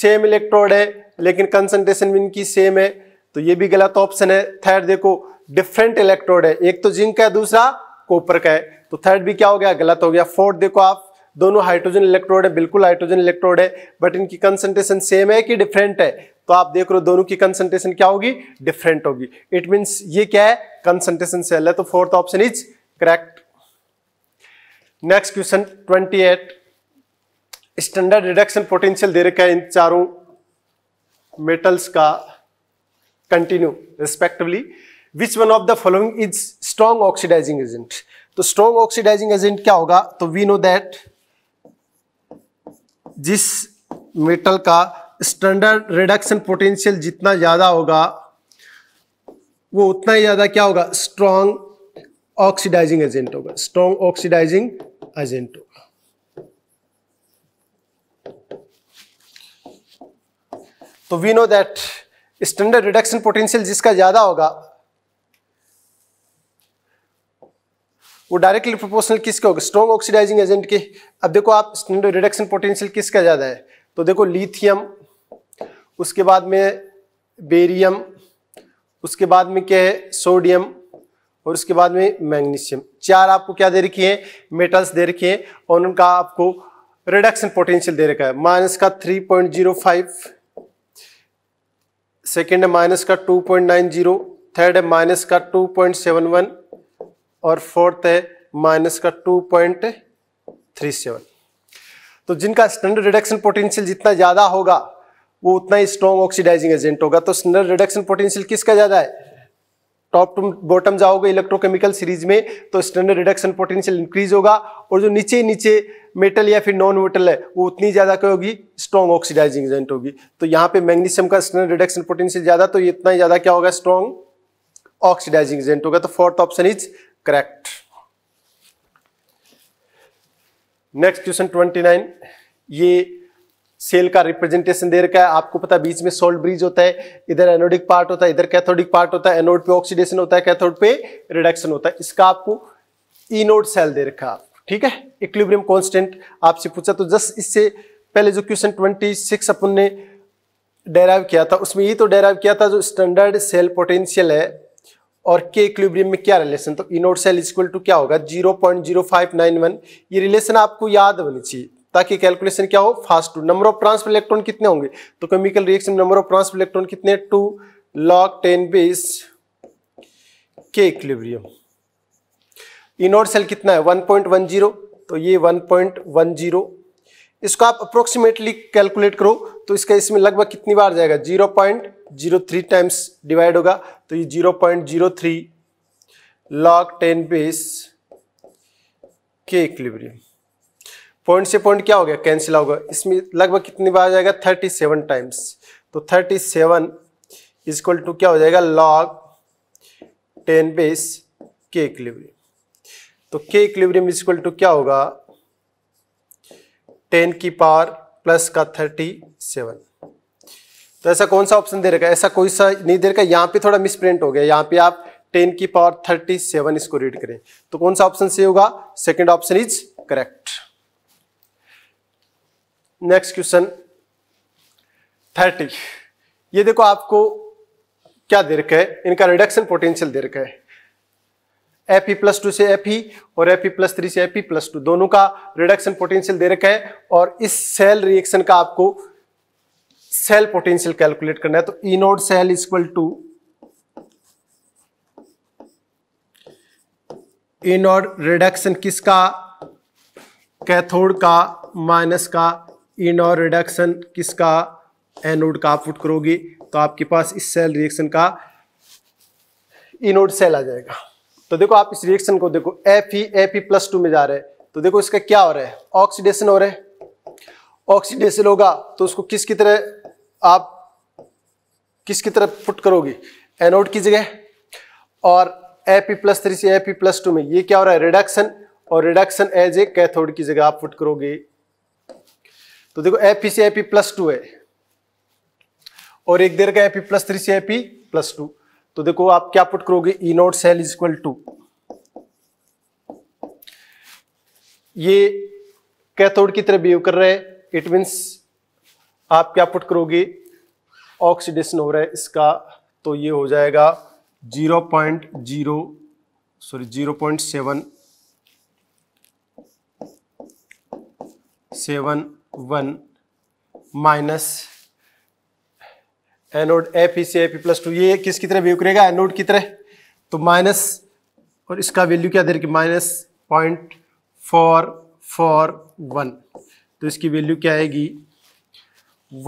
सेम इलेक्ट्रोड है लेकिन कंसंट्रेशन भी इनकी सेम है तो ये भी गलत ऑप्शन है थर्ड देखो डिफरेंट इलेक्ट्रोड है एक तो जिंक का है दूसरा कोपर का है तो थर्ड भी क्या हो गया गलत हो गया फोर्थ देखो आप दोनों हाइड्रोजन इलेक्ट्रोड है बिल्कुल हाइड्रोजन इलेक्ट्रोड है बट इनकी कंसंट्रेशन सेम है कि डिफरेंट है तो आप देख रहे हो दोनों की कंसंट्रेशन क्या होगी डिफरेंट होगी इट मींस ये क्या है कंसंट्रेशन सेल है तो fourth option is correct next question twenty eight standard reduction potential दे रखा है इन चारों मेटल्स का continue respectively which one of the following is strong oxidising agent तो स्ट्रॉन्ग ऑक्सीडाइजिंग एजेंट क्या होगा तो वी नो दैट जिस मेटल का स्टैंडर्ड रिडक्शन पोटेंशियल जितना ज़्यादा होगा वो उतना ही ज़्यादा क्या होगा स्ट्रॉन्ग ऑक्सीडाइजिंग एजेंट होगा स्ट्रॉन्ग ऑक्सीडाइजिंग एजेंट होगा तो we know that standard reduction potential जिसका ज़्यादा होगा वो डायरेक्टली प्रोपोर्शनल किसके होगा स्ट्रॉन्ग ऑक्सीडाइजिंग एजेंट के अब देखो आप स्टैंडर्ड रिडक्शन पोटेंशियल किसका ज़्यादा है तो देखो लिथियम उसके बाद में बेरियम उसके बाद में क्या है सोडियम और उसके बाद में मैग्नीशियम चार आपको क्या दे रखी है मेटल्स दे रखी है और उनका आपको रिडक्शन पोटेंशियल दे रखा है माइनस का 3.05 सेकेंड है माइनस का 2.90 थर्ड है माइनस का 2.71 और फोर्थ है माइनस का 2.37 तो जिनका स्टैंडर्ड रिडक्शन पोटेंशियल जितना ज़्यादा होगा वो उतना ही स्ट्रॉन्ग ऑक्सीडाइजिंग एजेंट होगा तो स्नर रिडक्शन पोटेंशियल किसका ज़्यादा है टॉप टू बॉटम जाओगे इलेक्ट्रोकेमिकल सीरीज में तो स्टैंडर्ड रिडक्शन पोटेंशियल इंक्रीज होगा और जो नीचे नीचे मेटल या फिर नॉन मेटल है वो उतनी ज़्यादा क्या होगी स्ट्रॉन्ग ऑक्सीडाइजिंग एजेंट होगी तो यहाँ पे मैग्नीशियम का स्टैंडर्ड रिडक्शन पोटेंशियल ज़्यादा तो इतना ही ज़्यादा क्या होगा स्ट्रॉन्ग ऑक्सीडाइजिंग एजेंट होगा तो fourth option is correct next question twenty nine ये सेल का रिप्रेजेंटेशन दे रखा है आपको पता है बीच में सोल्ट ब्रिज होता है इधर एनोडिक पार्ट होता है इधर कैथोडिक पार्ट होता है एनोड पे ऑक्सीडेशन होता है कैथोड पे रिडक्शन होता है इसका आपको इनोड सेल दे रखा है ठीक है इक्लिब्रियम कॉन्स्टेंट आपसे पूछा तो जस्ट इससे पहले जो क्वेश्चन ट्वेंटी सिक्स अपन ने डेराइव किया था उसमें ये तो डेराइव किया था जो स्टैंडर्ड सेल पोटेंशियल है और के इक्लिब्रियम में क्या रिलेशन तो इनोड सेल इक्वल टू क्या होगा 0.0591 ये रिलेशन आपको याद होनी चाहिए ताकि कैलकुलेशन क्या हो fast two number of transfer electron कितने होंगे तो chemical reaction number of transfer electron कितने two log ten base K equilibrium E naught cell कितना है 1.10 तो ये 1.10 इसको आप अप्रोक्सीमेटली कैलकुलेट करो तो इसका इसमें लगभग कितनी बार जाएगा 0.03 टाइम्स डिवाइड होगा तो ये 0.03 log ten base K equilibrium point से पॉइंट क्या हो गया कैंसिल होगा इसमें लगभग कितनी बार आ जाएगा थर्टी सेवन टाइम्स तो थर्टी सेवन इजक्वल टू क्या हो जाएगा log ten base K equilibrium तो के इक्लिब्रियम इजक्वल टू क्या होगा टेन की पावर प्लस का थर्टी सेवन तो ऐसा कौन सा ऑप्शन दे रखा है ऐसा कोई सा नहीं दे रखा यहाँ पे थोड़ा मिसप्रिंट हो गया यहाँ पे आप टेन की पावर थर्टी सेवन इसको रीड करें तो कौन सा ऑप्शन सही होगा second option is correct next question thirty ये देखो आपको क्या दे रखा है इनका रिडक्शन पोटेंशियल दे रखा है एफ ई प्लस टू से एफ ई e और एफ ई प्लस थ्री से एफ ई प्लस टू दोनों का रिडक्शन पोटेंशियल दे रखा है और इस सेल रिएक्शन का आपको सेल पोटेंशियल कैलकुलेट करना है तो E cell equal to E naught reduction किसका कैथोड का माइनस का इनोर रिडक्शन किसका एनोड का आउटपुट करोगे तो आपके पास इस सेल रिएक्शन का इनोड सेल आ जाएगा तो देखो आप इस रिएक्शन को देखो F E F E plus two में जा रहे हैं तो देखो इसका क्या हो रहा है ऑक्सीडेशन हो रहा है ऑक्सीडेशन होगा तो उसको किसकी तरह आप किसकी तरह पुट करोगे एनोड की जगह और एफ ई प्लस थ्री से एफ ई प्लस टू में ये क्या हो रहा है रिडक्शन और रिडक्शन एज ए कैथोड की जगह आप पुट करोगे तो देखो F I P plus two है और एक देर का एफ प्लस थ्री से पी प्लस टू तो देखो आप क्या पुट करोगे E naught cell is equal to ये कैथोड की तरह बिहेव कर रहा है इट मीन्स आप क्या पुट करोगे ऑक्सीडेशन हो रहा है इसका तो ये हो जाएगा zero point zero sorry zero point seven seven one minus anode F E C F plus two ये किस की तरह व्यू करेगा एनोड की तरह तो माइनस और इसका वैल्यू क्या दे रखी minus point four four one तो इसकी वैल्यू क्या आएगी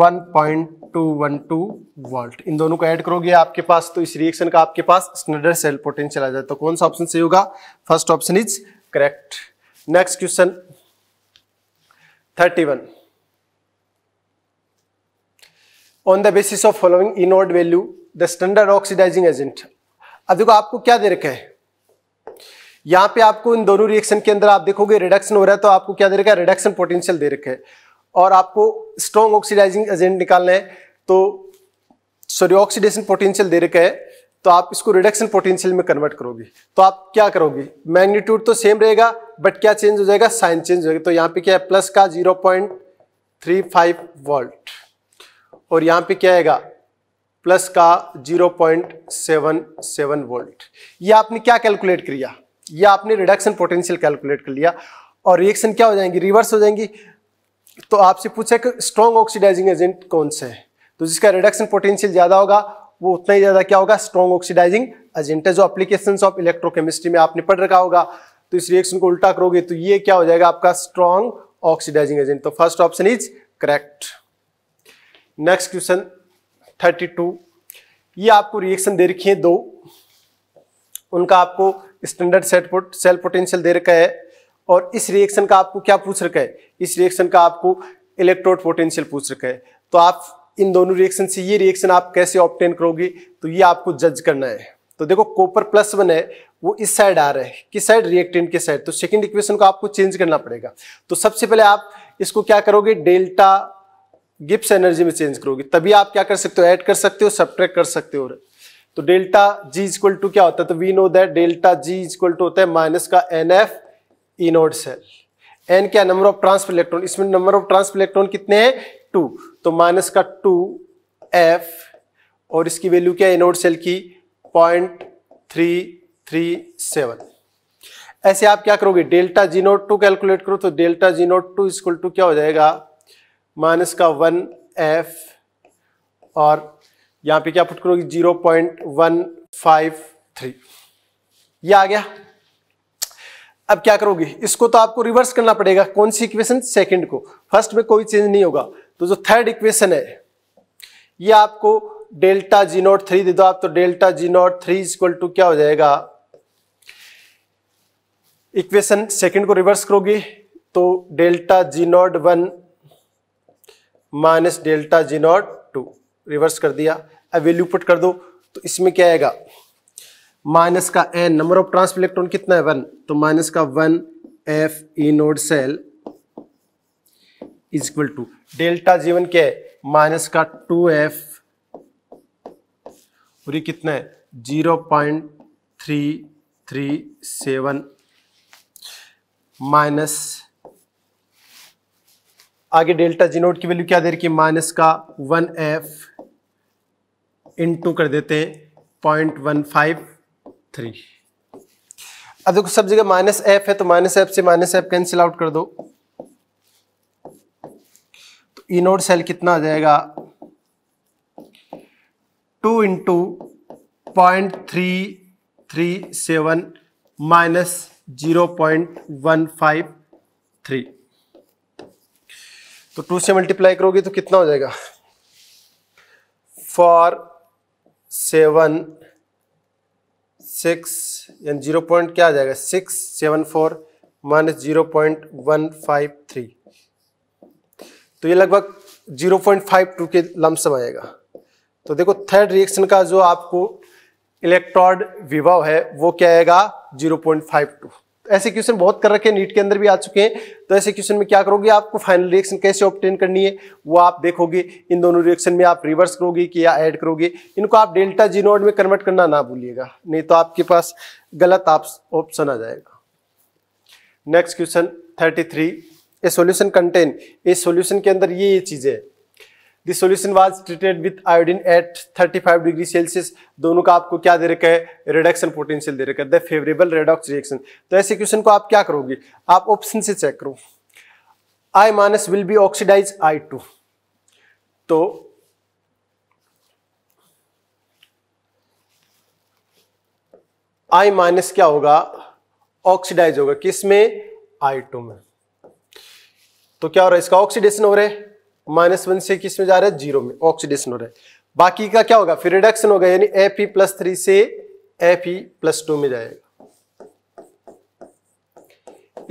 1.212 वोल्ट इन दोनों को ऐड करोगे आपके पास तो इस रिएक्शन का आपके पास स्नेडर सेल पोटेंशियल आ जाता है तो कौन सा ऑप्शन सही होगा first option is correct next question 31 on the basis of following inward value the standard oxidizing agent अब देखो आपको क्या दे रखा है यहां पे आपको इन दोनों रिएक्शन के अंदर आप देखोगे रिडक्शन हो रहा है तो आपको क्या दे रखा है रिडक्शन पोटेंशियल दे रखा है और आपको स्ट्रॉन्ग ऑक्सीडाइजिंग एजेंट निकालना है तो सॉरी ऑक्सीडेशन पोटेंशियल दे रखा है तो आप इसको रिडक्शन पोटेंशियल में कन्वर्ट करोगे तो आप क्या करोगे मैग्नीट्यूड तो सेम रहेगा बट क्या चेंज हो जाएगा साइन चेंज हो जाएगा तो यहाँ पे क्या है प्लस का zero point three five volt और यहाँ पे क्या आएगा प्लस का 0.77 वोल्ट ये आपने क्या कैलकुलेट कर लिया ये आपने रिडक्शन पोटेंशियल कैलकुलेट कर लिया और रिएक्शन क्या हो जाएंगी रिवर्स हो जाएंगी तो आपसे पूछा कि स्ट्रॉन्ग ऑक्सीडाइजिंग एजेंट कौन से है तो जिसका रिडक्शन पोटेंशियल ज़्यादा होगा वो उतना ही ज़्यादा क्या होगा स्ट्रॉन्ग ऑक्सीडाइजिंग एजेंट है जो अप्लीकेशन ऑफ इलेक्ट्रोकेमिस्ट्री में आपने पढ़ रखा होगा तो इस रिएक्शन को उल्टा करोगे तो ये क्या हो जाएगा आपका स्ट्रॉन्ग ऑक्सीडाइजिंग एजेंट तो first option is correct next question thirty ये आपको रिएक्शन दे रखी है दो उनका आपको standard set pot, cell potential दे रखा है और इस रिएक्शन का आपको क्या पूछ रखा है इस रिएक्शन का आपको इलेक्ट्रोड पोटेंशियल पूछ रखा है तो आप इन दोनों रिएक्शन से ये रिएक्शन आप कैसे ऑप्टेन करोगे तो ये आपको जज करना है तो देखो कोपर प्लस वन है वो इस साइड आ रहा है किस साइड रिएक्टेंट के साइड तो सेकंड इक्वेशन को आपको चेंज करना पड़ेगा तो सबसे पहले आप इसको क्या करोगे डेल्टा गिप्स एनर्जी में चेंज करोगे तभी आप क्या कर सकते हो ऐड कर सकते हो सब्ट्रैक्ट कर सकते हो तो डेल्टा जी इक्वल टू क्या होता है तो we know that delta G equal to होता है माइनस का N F E naught cell n क्या नंबर ऑफ ट्रांसफर इलेक्ट्रॉन इसमें नंबर ऑफ ट्रांसफर इलेक्ट्रॉन कितने हैं टू तो माइनस का टू एफ और इसकी वैल्यू क्या है एनोड सेल की पॉइंट थ्री थ्री सेवन ऐसे आप क्या करोगे delta G naught two calculate करो तो delta G naught two is equal to क्या हो जाएगा माइनस का वन एफ और यहाँ पे क्या पुट करोगे zero point one five three ये आ गया अब क्या करोगे इसको तो आपको रिवर्स करना पड़ेगा कौन सी इक्वेशन सेकंड को फर्स्ट में कोई चेंज नहीं होगा तो जो थर्ड इक्वेशन है ये आपको डेल्टा जी नॉट थ्री दे दो आप तो delta G naught three equal to क्या हो जाएगा इक्वेशन सेकंड को रिवर्स करोगे तो delta G naught one minus delta G naught two reverse कर दिया अब वैल्यू पुट कर दो तो इसमें क्या आएगा माइनस का n number of trans electron कितना है वन तो माइनस का one F E naught cell is equal to delta G one क्या है माइनस का टू एफ और ये कितना है zero point three three seven minus आगे डेल्टा जी नोट की वैल्यू क्या दे रही है माइनस का वन एफ टू कर देते हैं पॉइंट वन फाइव थ्री अब देखो सब जगह माइनस एफ है तो माइनस एफ से माइनस एफ कैंसिल आउट कर दो इनोड सेल कितना आ जाएगा two into point three three seven minus zero point one five three तो टू से मल्टीप्लाई करोगे तो कितना हो जाएगा फॉर सेवन सिक्स यानी जीरो पॉइंट क्या आ जाएगा six seven four minus zero point one five three तो ये लगभग 0.52 पॉइंट के लमसम आएगा तो देखो थर्ड रिएक्शन का जो आपको इलेक्ट्रॉड विभव है वो क्या आएगा 0.52 तो ऐसे क्वेश्चन बहुत कर रखे हैं नीट के अंदर भी आ चुके हैं तो ऐसे क्वेश्चन में क्या करोगे आपको फाइनल रिएक्शन कैसे ऑप्टेन करनी है वो आप देखोगे इन दोनों रिएक्शन में आप रिवर्स करोगे कि या ऐड करोगे इनको आप डेल्टा जी नोड में कन्वर्ट करना ना भूलिएगा नहीं तो आपके पास गलत ऑप्शन आ जाएगा next question thirty three a solution contain a solution के अंदर ये ये चीज़ें है this solution was treated with iodine at 35 degree Celsius दोनों का आपको क्या दे रखा है रिडक्शन पोटेंशियल दे रखा है द फेवरेबल रेडॉक्स रिएक्शन तो ऐसे क्वेश्चन को आप क्या करोगे आप ऑप्शन से चेक करो I minus will be oxidize I two तो आई माइनस क्या होगा ऑक्सीडाइज होगा किस में आई टू में तो क्या हो रहा है इसका ऑक्सीडेशन हो रहा है माइनस वन से किस में जा रहा है जीरो में ऑक्सीडेशन हो रहा है बाकी का क्या होगा फिर रिडक्शन होगा यानी एफ ई प्लस थ्री से एफ ई प्लस टू में जाएगा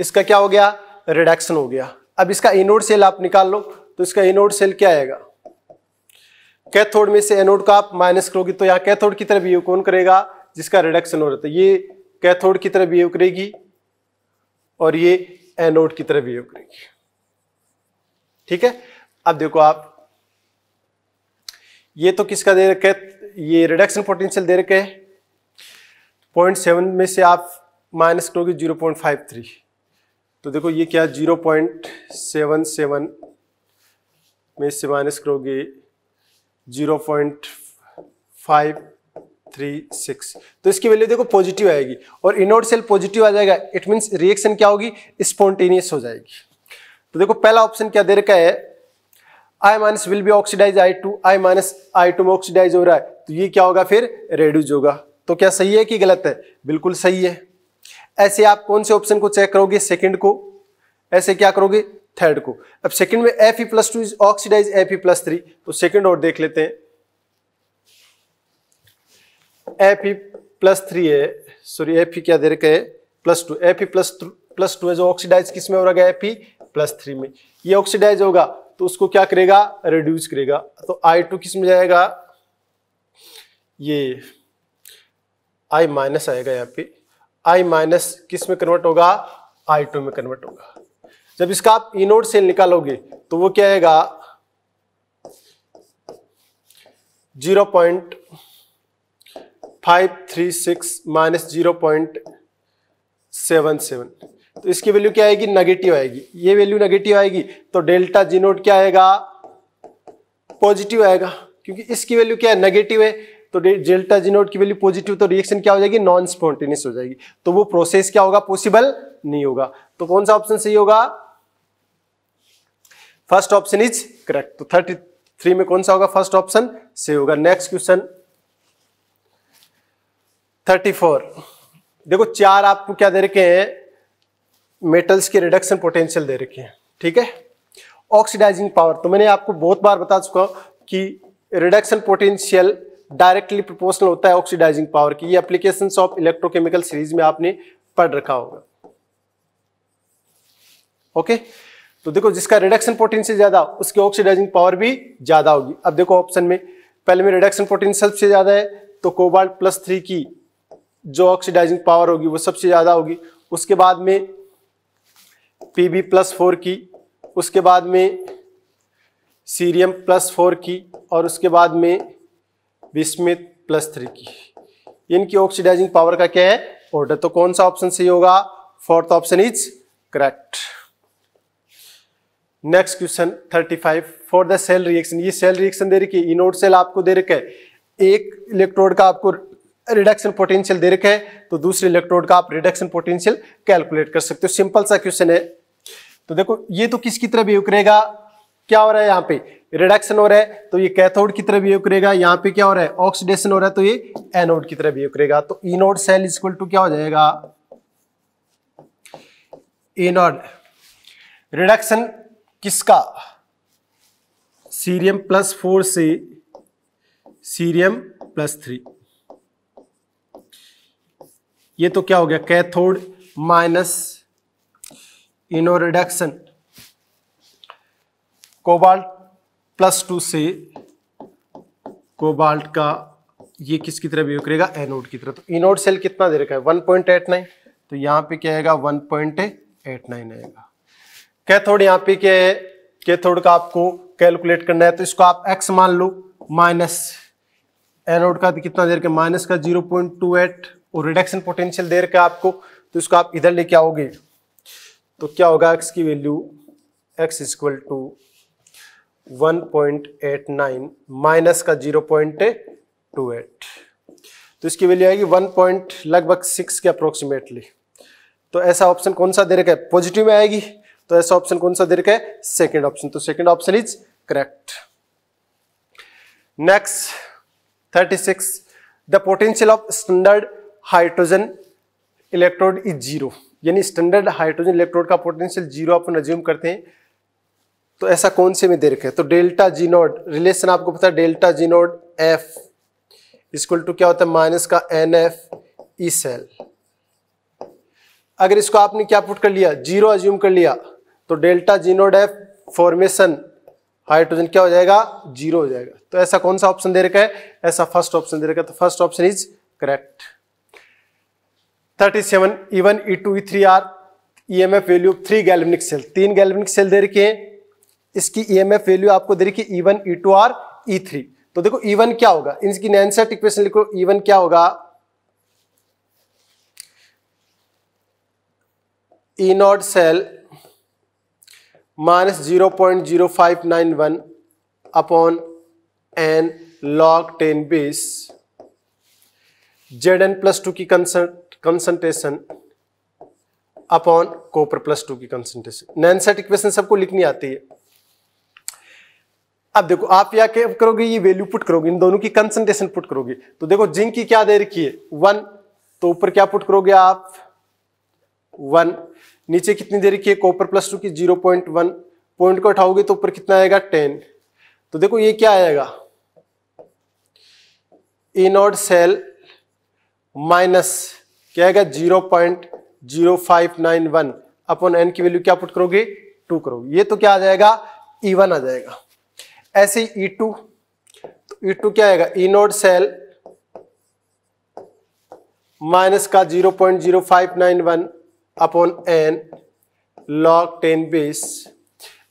इसका क्या हो गया रिडक्शन हो गया अब इसका एनोड सेल आप निकाल लो तो इसका एनोड सेल क्या आएगा कैथोड में से एनोड का आप माइनस करोगे तो यहाँ कैथोड की तरफ बिहेव कौन करेगा जिसका रिडक्शन हो रहा था तो ये कैथोड की तरफ बिहेव करेगी और ये एनोड की तरफ बिहेव करेगी ठीक है अब देखो आप ये तो किसका दे रखे ये रिडक्शन पोटेंशियल दे रखे है पॉइंट सेवन में से आप माइनस करोगे जीरो पॉइंट फाइव थ्री तो देखो ये क्या जीरो पॉइंट सेवन सेवन में से माइनस करोगे zero point five three six तो इसकी वैल्यू देखो पॉजिटिव आएगी और इनोड सेल पॉजिटिव आ जाएगा इट मीन्स रिएक्शन क्या होगी स्पॉन्टेनियस हो जाएगी तो देखो पहला ऑप्शन क्या दे रखा है I minus will be oxidize I two I minus I two में ऑक्सीडाइज हो रहा है तो ये क्या होगा फिर रेड्यूज होगा तो क्या सही है कि गलत है बिल्कुल सही है ऐसे आप कौन से ऑप्शन को चेक करोगे सेकेंड को ऐसे क्या करोगे थर्ड को अब सेकंड में F E plus two is oxidize F E plus three तो सेकेंड और देख लेते हैं एफ ई प्लस थ्री है सॉरी एफ ई क्या दे रखे है plus two F E plus plus two है जो ऑक्सीडाइज किसमें हो रहा है F E e plus three में ये ऑक्सीडाइज होगा तो उसको क्या करेगा रिड्यूस करेगा तो आई टू किस में जाएगा ये आई माइनस आएगा यहाँ पे आई माइनस किस में कन्वर्ट होगा आई टू में कन्वर्ट होगा जब इसका आप इनोड सेल निकालोगे तो वो क्या आएगा zero point five three six minus zero point seven seven तो इसकी वैल्यू क्या आएगी नेगेटिव आएगी ये वैल्यू नेगेटिव आएगी तो डेल्टा जी नोट क्या आएगा पॉजिटिव आएगा क्योंकि इसकी वैल्यू क्या है नेगेटिव है तो डेल्टा जी नोट की वैल्यू पॉजिटिव तो रिएक्शन क्या हो जाएगी नॉन स्पॉन्टेनियस हो जाएगी तो वो प्रोसेस क्या होगा पॉसिबल नहीं होगा तो कौन सा ऑप्शन सही होगा फर्स्ट ऑप्शन इज करेक्ट तो थर्टी थ्री में कौन सा होगा फर्स्ट ऑप्शन सही होगा नेक्स्ट क्वेश्चन थर्टी फोर देखो चार आपको क्या दे रखे हैं मेटल्स के रिडक्शन पोटेंशियल दे रखी है ठीक है ऑक्सीडाइजिंग पावर तो मैंने आपको बहुत बार बता चुका हूँ कि रिडक्शन पोटेंशियल डायरेक्टली प्रोपोर्शनल होता है ऑक्सीडाइजिंग पावर की ये एप्लीकेशन ऑफ इलेक्ट्रोकेमिकल सीरीज में आपने पढ़ रखा होगा ओके तो देखो जिसका रिडक्शन पोटेंशियल ज्यादा उसकी ऑक्सीडाइजिंग पावर भी ज्यादा होगी अब देखो ऑप्शन में पहले में रिडक्शन पोटेंशियल सबसे ज्यादा है तो कोबाल्ट प्लस थ्री की जो ऑक्सीडाइजिंग पावर होगी वो सबसे ज्यादा होगी उसके बाद में पी बी प्लस फोर की उसके बाद में सीरियम प्लस फोर की और उसके बाद में विस्मित प्लस थ्री की इनकी ऑक्सीडाइजिंग पावर का क्या है ऑर्डर तो कौन सा ऑप्शन सही होगा fourth option is correct next question 35 for the cell reaction ये सेल रिएक्शन दे रखी है इनोड सेल आपको दे रखा है एक इलेक्ट्रोड का आपको रिडक्शन पोटेंशियल दे रखे हैं तो दूसरे इलेक्ट्रोड का आप रिडक्शन पोटेंशियल कैलकुलेट कर सकते हो सिंपल सा क्वेश्चन है तो देखो ये तो किसकी तरह बिहेव करेगा क्या हो रहा है यहाँ पे रिडक्शन हो रहा है तो ये कैथोड की तरह बिहेव करेगा यहाँ पे क्या हो रहा है ऑक्सीडेशन हो रहा है तो ये एनोड की तरह बिहेव करेगा तो इनोड सेल इक्वल टू क्या हो जाएगा इनोड रिडक्शन किसका सीरियम प्लस फोर से सीरियम प्लस थ्री ये तो क्या हो गया cathode minus anode reduction cobalt plus two से कोबाल्ट का ये किसकी तरह बिहेव करेगा एनोड की तरह तो इनोड सेल कितना दे रखा है 1.89 तो यहां पे क्या आएगा 1.89 आएगा कैथोड यहां पे क्या है कैथोड का आपको कैलकुलेट करना है तो इसको आप एक्स मान लो माइनस एनोड का कितना दे रखा है माइनस का जीरो पॉइंट टू एट और रिडक्शन पोटेंशियल दे रखा है आपको तो इसको आप इधर लेके आओगे तो क्या होगा एक्स की value X equal to nine minus का एट तो इसकी वैल्यू आएगी वन पॉइंट लगभग सिक्स के अप्रोक्सीमेटली तो ऐसा ऑप्शन कौन सा दे रखा है पॉजिटिव में आएगी तो ऐसा ऑप्शन कौन सा दे रखा है सेकेंड ऑप्शन तो second option is correct next thirty six the potential of standard hydrogen electrode is zero यानी स्टैंडर्ड हाइड्रोजन इलेक्ट्रोड का पोटेंशियल जीरो अपन अज्यूम करते हैं तो ऐसा कौन से में दे रखे तो डेल्टा जी नोड रिलेशन आपको पता है delta G naught F is equal to क्या होता है माइनस का एन एफ ई सेल अगर इसको आपने क्या पुट कर लिया जीरो अज्यूम कर लिया तो delta G naught F formation hydrogen क्या हो जाएगा जीरो हो जाएगा तो ऐसा कौन सा ऑप्शन दे रखा है ऐसा फर्स्ट ऑप्शन दे रखा है तो first option is correct thirty seven E E two E three R E M F value three galvanic cell तीन गैलमिक सेल दे रखी है इसकी ई एम एफ वैल्यू आपको दे रखी है E E two R E three तो देखो ई e क्या होगा इनकी नैनसेट इक्वेशन लिखो ई क्या होगा E naught cell minus zero point zero five nine one upon N log ten base Z N plus two की concentration upon copper plus two की कंसंट्रेशन नैनसेट इक्वेशन सबको लिखनी आती है अब देखो आप या क्या करोगे ये वैल्यू पुट करोगे इन दोनों की कंसंट्रेशन पुट करोगे तो देखो जिंक की क्या दे रखी है वन तो ऊपर क्या पुट करोगे आप वन नीचे कितनी दे रखी है कॉपर प्लस टू की जीरो पॉइंट वन पॉइंट को उठाओगे तो ऊपर कितना आएगा टेन तो देखो ये क्या आएगा इनोड सेल माइनस क्या आएगा zero point zero five nine one upon n की वैल्यू क्या पुट करोगे टू करोगे ये तो क्या आ जाएगा ई e वन आ जाएगा ऐसे ही ई e टू तो ई e टू क्या आएगा ई नोड सेल माइनस का zero point zero five nine one upon N log ten base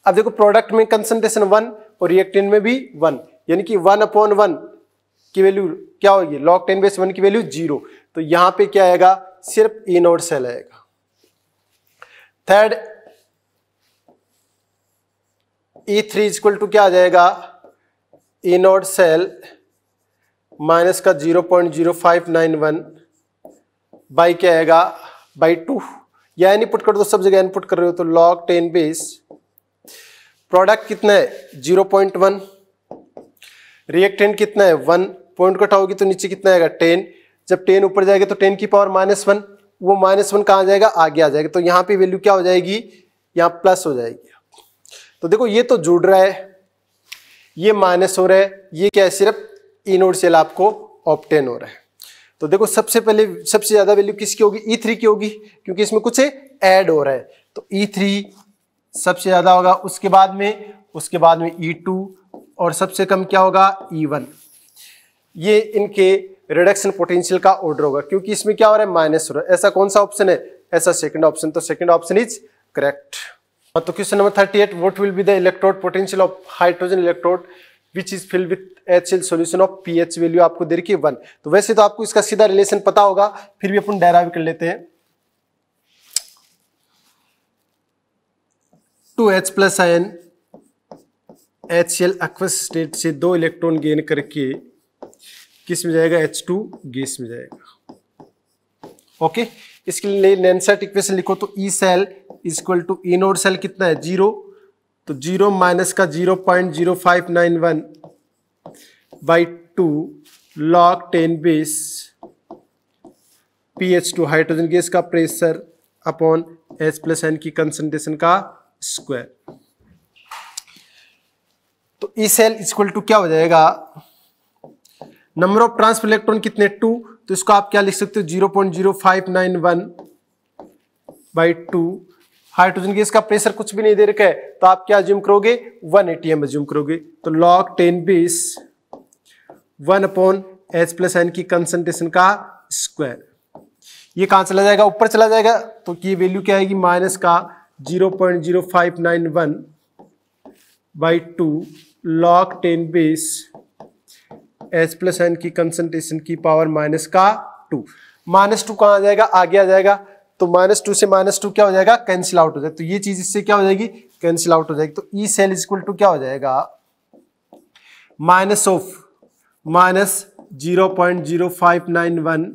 अब देखो प्रोडक्ट में कंसंट्रेशन वन और रिएक्टेंट में भी वन यानी कि वन अपॉन वन की वैल्यू क्या होगी लॉग टेन बेस वन की वैल्यू जीरो तो यहां पे क्या आएगा सिर्फ ई नोट सेल आएगा third E three equal to क्या आ जाएगा ई नोट सेल माइनस का zero point zero five nine one by क्या आएगा बाई टू या इनपुट कर दो सब जगह इनपुट कर रहे हो तो लॉग टेन बेस प्रोडक्ट कितना है जीरो पॉइंट वन रिएक्टेंट कितना है वन पॉइंट को हटाओगे तो नीचे कितना आएगा टेन जब टेन ऊपर जाएगा तो टेन की पावर माइनस वन वो माइनस वन कहाँ जाएगा आगे आ जाएगा तो यहाँ पे वैल्यू क्या हो जाएगी यहाँ प्लस हो जाएगी तो देखो ये तो जुड़ रहा है ये माइनस हो रहा है ये क्या है सिर्फ इनोड सेल आपको ऑप्टेन हो रहा है तो देखो सबसे पहले सबसे ज़्यादा वैल्यू किसकी होगी ई e थ्री की होगी क्योंकि इसमें कुछ ऐड हो रहा है तो ई e थ्री सबसे ज़्यादा होगा उसके बाद में उसके बाद में ई e टू और सबसे कम क्या होगा ई वन ये इनके रिडक्शन पोटेंशियल का ऑर्डर होगा क्योंकि इसमें क्या हो रहा है माइनस हो रहा है ऐसा कौन सा ऑप्शन है ऐसा सेकंड ऑप्शन तो सेकंड ऑप्शन इज करेक्ट तो question number thirty eight what will be the electrode potential of hydrogen electrode which is filled with H L solution of P H value आपको दे रखिए one तो वैसे तो आपको इसका सीधा रिलेशन पता होगा फिर भी अपन डायराव कर लेते हैं two H plus ion H L aqueous state से दो इलेक्ट्रॉन गेन करके किस में जाएगा एच टू गैस में जाएगा ओके इसके लिए नेंसेट इक्वेशन लिखो तो E cell is equal to E naught cell कितना है जीरो तो जीरो माइनस का zero point zero five nine one by two log ten base P H two hydrogen gas का pressure upon H plus N की concentration का square तो E cell equal to क्या हो जाएगा नंबर ऑफ ट्रांसफर इलेक्ट्रॉन कितने two तो इसको आप क्या लिख सकते हो zero point zero five nine one by two hydrogen gas का प्रेशर कुछ भी नहीं दे रखा है तो आप क्या अज्यूम करोगे वन ए टी करोगे तो log ten base one upon H plus N की कंसनट्रेशन का स्क्वायर ये कहां चला जाएगा ऊपर चला जाएगा तो ये वैल्यू क्या आएगी माइनस का zero point zero five nine one by two log ten base H plus N की कंसनट्रेशन की पावर माइनस का टू माइनस टू कहाँ आ जाएगा आगे आ जाएगा तो माइनस टू से माइनस टू क्या हो जाएगा कैंसिल आउट हो जाएगा तो ये चीज इससे क्या हो जाएगी कैंसिल आउट हो जाएगी तो E cell is equal to क्या हो जाएगा minus of minus zero point zero five nine one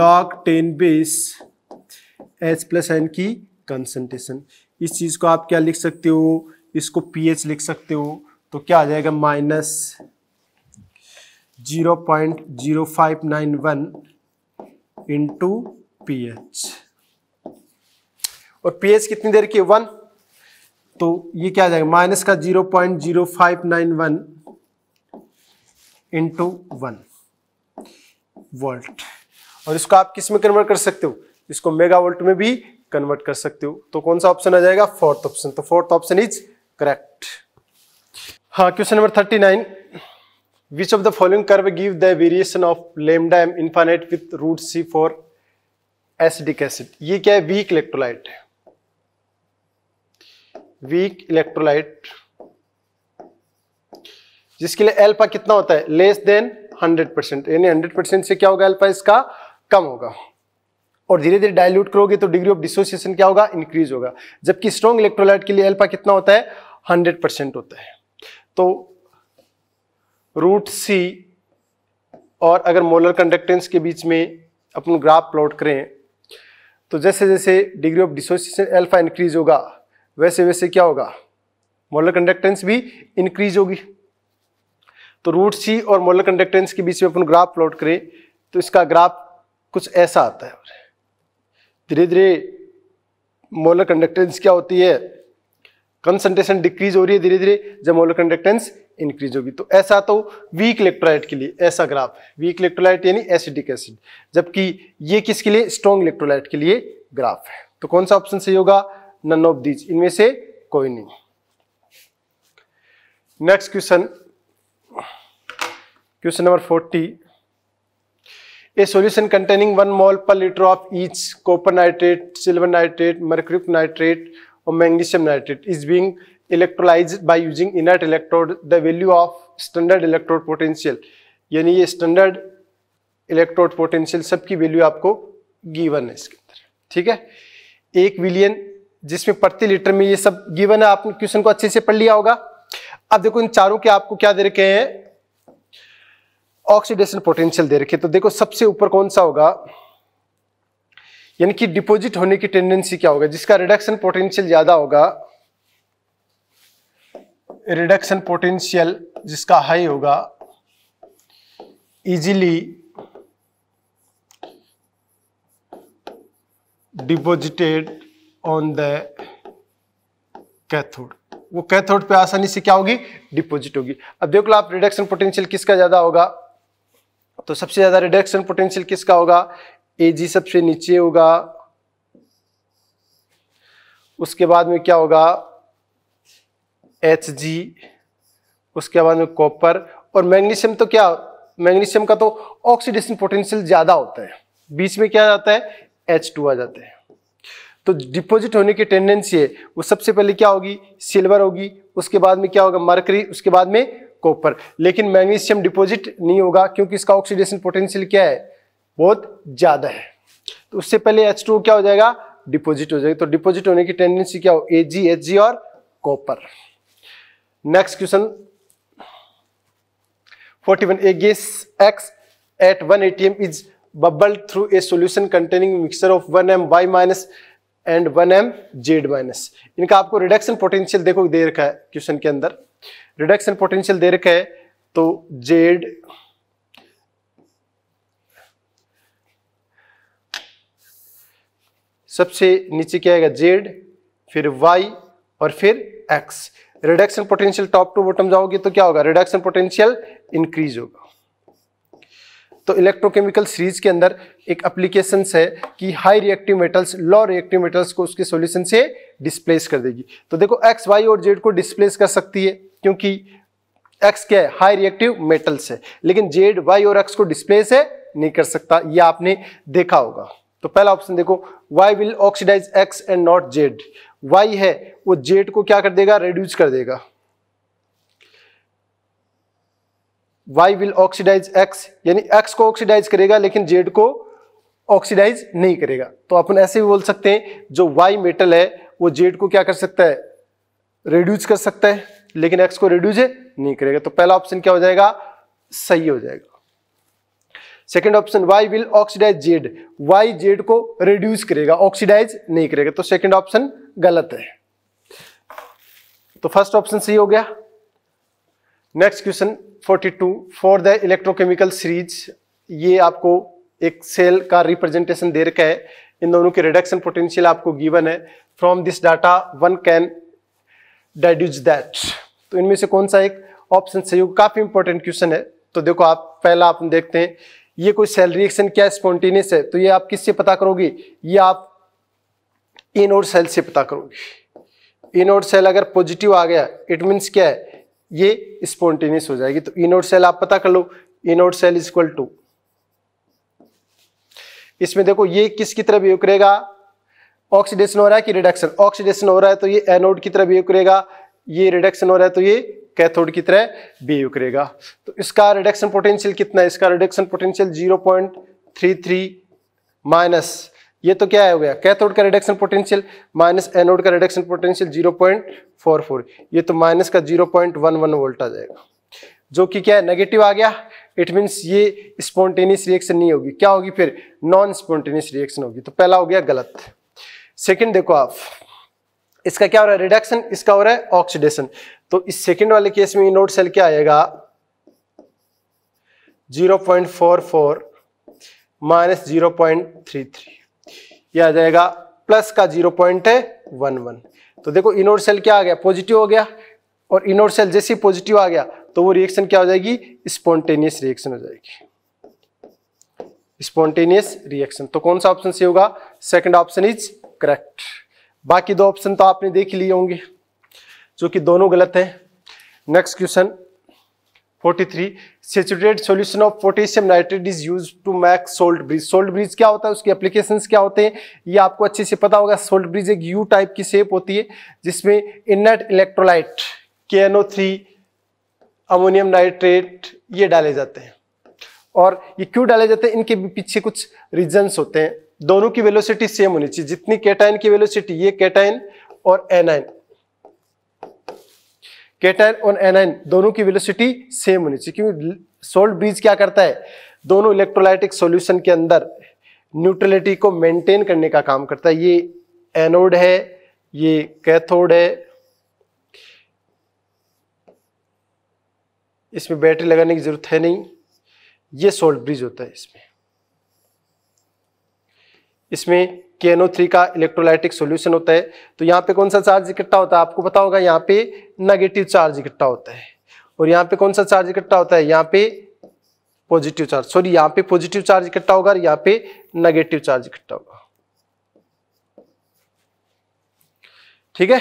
log ten base H plus N की कंसनट्रेशन इस चीज को आप क्या लिख सकते हो इसको पीएच लिख सकते हो तो क्या आ जाएगा minus zero point zero five nine one into P H और पी एच कितनी देर की वन तो ये क्या आ जाएगा माइनस का zero point zero five nine one into one volt और इसको आप किस में कन्वर्ट कर सकते हो इसको मेगा वोल्ट में भी कन्वर्ट कर सकते हो तो कौन सा ऑप्शन आ जाएगा फोर्थ ऑप्शन तो फोर्थ ऑप्शन इज करेक्ट हाँ question number thirty nine Which of the following curve give the variation of lambda m infinite with root c for acidic acid ये क्या है वीक इलेक्ट्रोलाइट है weak electrolyte जिसके लिए alpha कितना होता है लेस देन 100 परसेंट यानी 100 परसेंट से क्या होगा एल्पा इसका कम होगा और धीरे धीरे डायल्यूट करोगे तो डिग्री ऑफ डिसोसिएशन क्या होगा इंक्रीज होगा जबकि स्ट्रॉन्ग इलेक्ट्रोलाइट के लिए एल्पा कितना होता है हंड्रेड परसेंट होता है तो रूट सी और अगर मोलर कंडक्टेंस के बीच में अपन ग्राफ प्लॉट करें तो जैसे जैसे degree of dissociation alpha increase होगा वैसे वैसे क्या होगा मोलर कंडक्टेंस भी इंक्रीज होगी तो रूट सी और मोलर कंडक्टेंस के बीच में अपन ग्राफ प्लॉट करें तो इसका ग्राफ कुछ ऐसा आता है धीरे धीरे मोलर कंडक्टेंस क्या होती है कंसनट्रेशन डिक्रीज हो रही है धीरे धीरे जब मोलर कंडक्टेंस इंक्रीज होगी तो ऐसा तो वीक इलेक्ट्रोलाइट के लिए ऐसा ग्राफ है वीक इलेक्ट्रोलाइट यानी एसिडिक एसिड जबकि ये किसके लिए स्ट्रॉन्ग इलेक्ट्रोलाइट के लिए ग्राफ है तो कौन सा ऑप्शन सही होगा नन ऑफ दीज इनमें से कोई नहीं next question question number forty a solution containing one mole per litre of each copper nitrate silver nitrate mercuric nitrate और magnesium nitrate is being electrolyse by using inert electrode the value of standard electrode potential यानी ये standard electrode potential सबकी value आपको given है इसके अंदर ठीक है एक विलियन जिसमें प्रति लीटर में ये सब गिवन है आपने क्वेश्चन को अच्छे से पढ़ लिया होगा अब देखो इन चारों के आपको क्या दे रखे हैं ऑक्सीडेशन पोटेंशियल दे रखे तो देखो सबसे ऊपर कौन सा होगा यानी कि डिपॉजिट होने की टेंडेंसी क्या होगा जिसका रिडक्शन पोटेंशियल ज्यादा होगा रिडक्शन पोटेंशियल जिसका हाई होगा easily deposited on the cathode वो कैथोड पे आसानी से क्या होगी डिपोजिट होगी अब देख लो आप रिडक्शन पोटेंशियल किसका ज्यादा होगा तो सबसे ज्यादा रिडक्शन पोटेंशियल किसका होगा ए जी सबसे नीचे होगा उसके बाद में क्या होगा एच जी उसके बाद में कॉपर और मैग्नीशियम तो क्या मैग्नीशियम का तो ऑक्सीडेशन पोटेंशियल ज़्यादा होता है बीच में क्या जाता है एच टू आ जाता है तो डिपॉजिट होने की टेंडेंसी है वो सबसे पहले क्या होगी सिल्वर होगी उसके बाद में क्या होगा मरकरी उसके बाद में कॉपर लेकिन मैग्नीशियम डिपॉजिट नहीं होगा क्योंकि इसका ऑक्सीडेशन पोटेंशियल क्या है बहुत ज़्यादा है तो उससे पहले एच टू क्या हो जाएगा डिपॉजिट हो जाएगा तो डिपॉजिट होने की टेंडेंसी क्या हो ए एच जी और copper next question 41 a gas x at 1 is bubble through a solution containing mixture of one M Y minus and one M Z minus इनका आपको रिडक्शन पोटेंशियल देखो दे रखा है क्वेश्चन के अंदर रिडक्शन पोटेंशियल दे रखा है तो जेड सबसे नीचे क्या आएगा जेड फिर वाई और फिर X reduction potential top to bottom जाओगे तो क्या होगा रिडक्शन पोटेंशियल इंक्रीज होगा तो इलेक्ट्रोकेमिकल सीरीज के अंदर एक अप्लीकेशन है कि high reactive metals low reactive metals को उसके सॉल्यूशन से डिस्प्लेस कर देगी तो देखो एक्स वाई और जेड को डिस्प्लेस कर सकती है क्योंकि एक्स क्या है हाई रिएक्टिव मेटल्स है लेकिन जेड वाई और एक्स को डिस्प्लेस है नहीं कर सकता ये आपने देखा होगा तो पहला ऑप्शन देखो Y will oxidise X and not Z Y है वो जेड को क्या कर देगा रिड्यूस कर देगा वाई विल ऑक्सीडाइज एक्स यानी एक्स को ऑक्सीडाइज करेगा लेकिन जेड को ऑक्सीडाइज नहीं करेगा तो अपन ऐसे भी बोल सकते हैं जो वाई मेटल है वो जेड को क्या कर सकता है रिड्यूस कर सकता है लेकिन एक्स को रिड्यूज नहीं करेगा तो पहला ऑप्शन क्या हो जाएगा सही हो जाएगा second option Y will oxidise Z Y Z को रिड्यूस करेगा ऑक्सीडाइज नहीं करेगा तो सेकेंड ऑप्शन गलत है तो फर्स्ट ऑप्शन सही हो गया next question 42 for the electrochemical series ये आपको एक सेल का रिप्रेजेंटेशन दे रखा है इन दोनों के रिडक्शन पोटेंशियल आपको गिवन है from this data one can deduce that तो इनमें से कौन सा एक ऑप्शन सही होगा काफी इंपॉर्टेंट क्वेश्चन है तो देखो आप पहला आप देखते हैं ये कोई सेल रिएक्शन क्या स्पॉन्टेनियस है तो ये आप किससे पता करोगे ये आप इनोड सेल से पता करोगे इनोड सेल अगर पॉजिटिव आ गया इट मीन्स क्या है ये स्पॉन्टेनियस हो जाएगी तो इनोड सेल आप पता कर लो इनोड सेल इक्वल टू इसमें देखो ये किसकी तरह बिहेव करेगा ऑक्सीडेशन हो रहा है कि रिडक्शन ऑक्सीडेशन हो रहा है तो ये एनोड की तरह बिहेव करेगा ये रिडक्शन हो रहा है तो ये कैथोड की तरह बिहेव करेगा तो इसका रिडक्शन पोटेंशियल कितना है इसका reduction potential zero point three three minus ये तो क्या हो गया कैथोड का रिडक्शन पोटेंशियल माइनस एनोड का reduction potential zero point four four ये तो माइनस का zero point one one volt आ जाएगा जो कि क्या है नेगेटिव आ गया इट मीन्स ये स्पॉन्टेनियस रिएक्शन नहीं होगी क्या होगी फिर नॉन स्पॉन्टेनियस रिएक्शन होगी तो पहला हो गया गलत सेकेंड देखो आप इसका क्या हो रहा है रिडक्शन इसका हो रहा है ऑक्सीडेशन तो इस सेकेंड वाले केस में नोट सेल क्या आएगा 0.44 माइनस जीरो ये आ जाएगा प्लस का जीरो पॉइंट है वन वन तो देखो इनोर सेल क्या आ गया पॉजिटिव हो गया और इनोर सेल जैसे ही पॉजिटिव आ गया तो वो रिएक्शन क्या हो जाएगी स्पॉन्टेनियस रिएक्शन हो जाएगी स्पॉन्टेनियस रिएक्शन तो कौन सा ऑप्शन से होगा सेकंड ऑप्शन इज करेक्ट बाकी दो ऑप्शन तो आपने देख लिए होंगे जो कि दोनों गलत हैं next question 43 saturated solution of potassium nitrate is use to make salt bridge salt bridge क्या होता है उसके एप्लीकेशन क्या होते हैं ये आपको अच्छे से पता होगा सोल्ट ब्रिज एक यू टाइप की शेप होती है जिसमें इनट इलेक्ट्रोलाइट के अमोनियम नाइट्रेट ये डाले जाते हैं और ये क्यों डाले जाते हैं इनके पीछे कुछ रीजन्स होते हैं दोनों की वेलोसिटी सेम होनी चाहिए जितनी केटाइन की वेलोसिटी ये केटाइन और एनाइन केटाइन और एनाइन दोनों की वेलोसिटी सेम होनी चाहिए क्योंकि सोल्ट ब्रिज क्या करता है दोनों इलेक्ट्रोलाइटिक सॉल्यूशन के अंदर न्यूट्रलिटी को मेंटेन करने का काम करता है ये एनोड है ये कैथोड है इसमें बैटरी लगाने की जरूरत है नहीं ये सोल्ट ब्रिज होता है इसमें इसमें के थ्री का इलेक्ट्रोलाइटिक सोल्यूशन होता है तो यहाँ पे कौन सा चार्ज इकट्ठा होता है आपको पता होगा यहाँ पे नेगेटिव चार्ज इकट्ठा होता है और यहाँ पे कौन सा चार्ज इकट्ठा होता है यहाँ पे पॉजिटिव चार्ज सॉरी यहाँ पे पॉजिटिव चार्ज इकट्ठा होगा और यहाँ पे नेगेटिव चार्ज इकट्ठा होगा ठीक है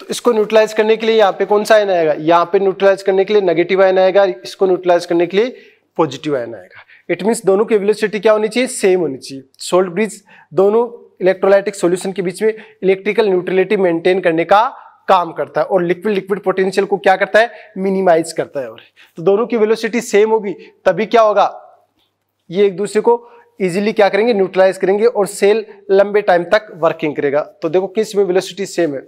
तो इसको न्यूट्रलाइज करने के लिए यहाँ पे कौन सा आयन आएगा यहाँ पे न्यूट्रलाइज करने के लिए नेगेटिव आयन आएगा इसको न्यूट्रलाइज करने के लिए पॉजिटिव आयन आएगा इट मीन्स दोनों की वेलोसिटी क्या होनी चाहिए सेम होनी चाहिए सोल्ट ब्रिज दोनों इलेक्ट्रोलाइटिक सॉल्यूशन के बीच में इलेक्ट्रिकल न्यूट्रलिटी मेंटेन करने का काम करता है और लिक्विड लिक्विड पोटेंशियल को क्या करता है मिनिमाइज करता है और तो दोनों की वेलोसिटी सेम होगी तभी क्या होगा ये एक दूसरे को इजीली क्या करेंगे न्यूट्रलाइज करेंगे और सेल लंबे टाइम तक वर्किंग करेगा तो देखो किस में वेलोसिटी सेम है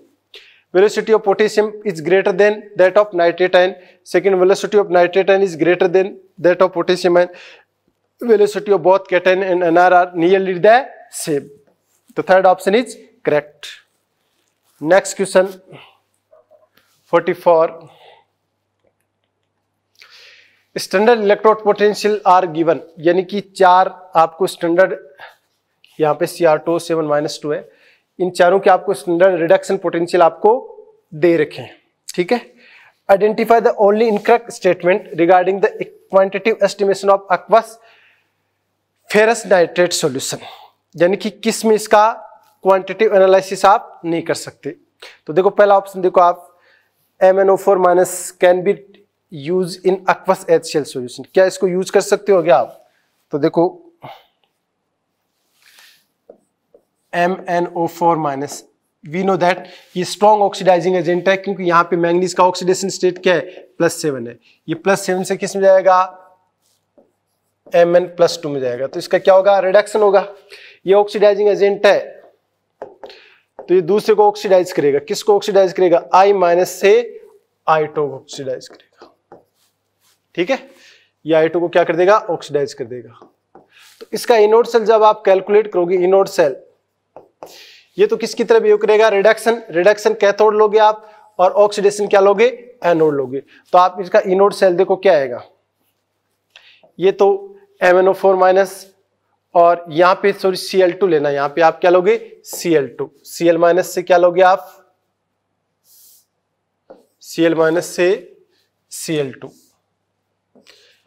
velocity of potassium is greater than that of nitrate ion second velocity of nitrate ion is greater than that of potassium ion velocity of both cation and NR are nearly the same. The third option is correct. Next question 44. Standard electrode potential are given यानी कि चार आपको standard यहाँ पे C R two seven minus two है इन चारों के आपको स्टैंडर्ड रिडक्शन पोटेंशियल आपको दे रखे हैं ठीक है identify the only incorrect statement regarding the quantitative estimation of aqueous ferrous nitrate solution यानी कि किस में इसका क्वांटिटिव एनालिसिस आप नहीं कर सकते तो देखो पहला ऑप्शन देखो आप M N O four minus can be use in aqueous H C L solution क्या इसको यूज कर सकते हो क्या आप तो देखो M N O four minus we know that ये स्ट्रॉन्ग ऑक्सीडाइजिंग एजेंट है क्योंकि यहां पे मैंगनीज का ऑक्सीडेशन स्टेट क्या है प्लस सेवन है ये प्लस सेवन से किस में जाएगा एम एन प्लस टू में जाएगा तो इसका क्या होगा रिडक्शन होगा ये ऑक्सीडाइजिंग एजेंट है तो ये दूसरे को ऑक्सीडाइज करेगा किसको ऑक्सीडाइज करेगा आई माइनस से आइटो को ऑक्सीडाइज करेगा ठीक है ये आइटो को क्या कर देगा ऑक्सीडाइज कर देगा तो इसका इनोड सेल जब आप कैलकुलेट करोगे इनोड सेल ये तो किसकी तरह योग करेगा रिडक्शन रिडक्शन कैथोड लोगे आप और ऑक्सीडेशन क्या लोगे एनोड लोगे तो आप इसका इनोड सेल देखो क्या आएगा ये तो M N O four minus और यहां पे सॉरी सी एल टू लेना यहां पे आप क्या लोगे C L two C L minus से क्या लोगे आप सी एल माइनस से सी एल टू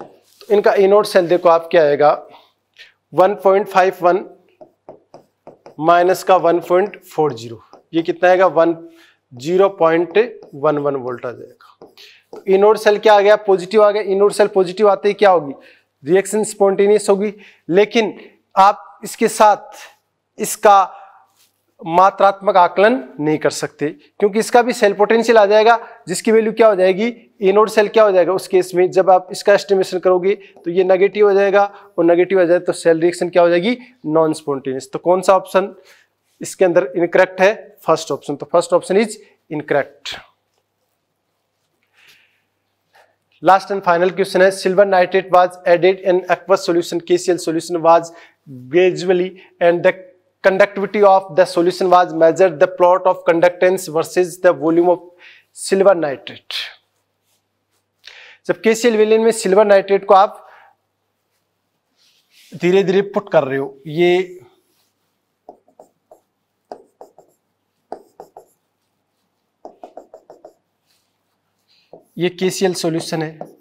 तो इनका इनोड सेल देखो आप क्या आएगा 1.51 माइनस का 1.40 ये कितना आएगा one zero point one one volt आ जाएगा तो इनोड सेल क्या आ गया पॉजिटिव आ गया इनोड सेल पॉजिटिव आते ही क्या होगी रिएक्शन स्पॉन्टेनियस होगी लेकिन आप इसके साथ इसका मात्रात्मक आकलन नहीं कर सकते क्योंकि इसका भी सेल पोटेंशियल आ जाएगा जिसकी वैल्यू क्या हो जाएगी एनोड सेल क्या हो जाएगा उस केस में जब आप इसका एस्टिमेशन करोगे तो ये नेगेटिव हो जाएगा और नेगेटिव हो जाएगा तो सेल रिएक्शन क्या हो जाएगी नॉन स्पॉन्टेनियस तो कौन सा ऑप्शन इसके अंदर इनकरेक्ट है फर्स्ट ऑप्शन तो first option is incorrect last and final question है silver nitrate was added in aqueous solution KCl solution was gradually and the conductivity of the solution was measure the plot of conductance versus the volume of silver nitrate जब KCl विलियन में silver nitrate को आप धीरे धीरे put कर रहे हो ये ये एल सॉल्यूशन है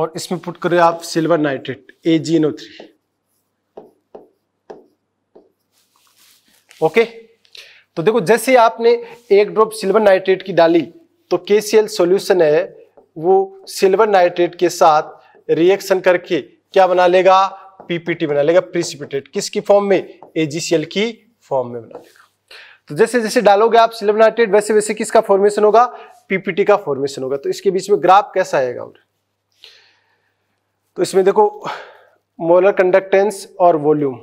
और इसमें पुट करें आप silver nitrate A G N O three okay तो देखो जैसे आपने एक ड्रॉप सिल्वर नाइट्रेट की डाली तो एल सॉल्यूशन है वो सिल्वर नाइट्रेट के साथ रिएक्शन करके क्या बना लेगा पीपीटी बना लेगा प्रिसिपिटेट किसकी फॉर्म में एजीसीएल की फॉर्म में बना लेगा तो जैसे जैसे डालोगे आप सिल्वर नाइट्रेट वैसे वैसे किसका फॉर्मेशन होगा पीपीटी का फॉर्मेशन होगा तो इसके बीच में ग्राफ कैसा आएगा तो इसमें देखो मोलर कंडक्टेंस और वॉल्यूम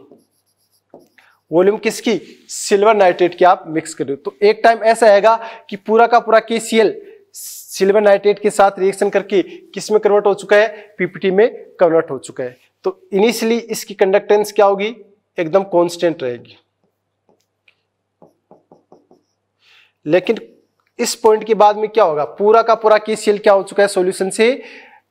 वॉल्यूम किसकी सिल्वर नाइट्रेट की आप मिक्स कर रहे हो तो एक टाइम ऐसा आएगा कि पूरा का पूरा के सिल्वर नाइट्रेट के साथ रिएक्शन करके किस में कन्वर्ट हो चुका है पीपीटी में कन्वर्ट हो चुका है तो इनिशियली इसकी कंडक्टेंस क्या होगी एकदम कॉन्स्टेंट रहेगी लेकिन इस पॉइंट के बाद में क्या होगा पूरा का पूरा की सील क्या हो चुका है सोल्यूशन से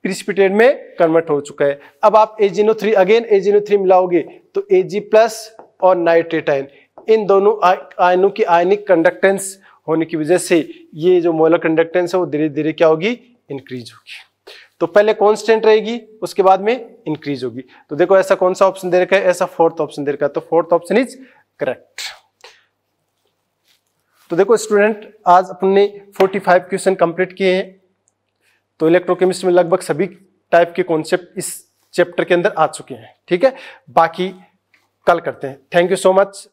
प्रिसिपिटेट में कन्वर्ट हो चुका है अब आप A G N O three again A G N O three मिलाओगे तो जी प्लस और नाइट्रेट आयन इन दोनों आयनों की आयनिक कंडक्टेंस होने की वजह से ये जो मोलर कंडक्टेंस है वो धीरे धीरे क्या होगी इंक्रीज होगी तो पहले कॉन्स्टेंट रहेगी उसके बाद में इंक्रीज होगी तो देखो ऐसा कौन सा ऑप्शन दे रखा है ऐसा फोर्थ ऑप्शन दे रखा है तो फोर्थ ऑप्शन इज करेक्ट तो देखो स्टूडेंट आज अपने 45 क्वेश्चन कंप्लीट किए हैं तो इलेक्ट्रोकेमिस्ट्री में लगभग सभी टाइप के कॉन्सेप्ट इस चैप्टर के अंदर आ चुके हैं ठीक है बाकी कल करते हैं थैंक यू सो मच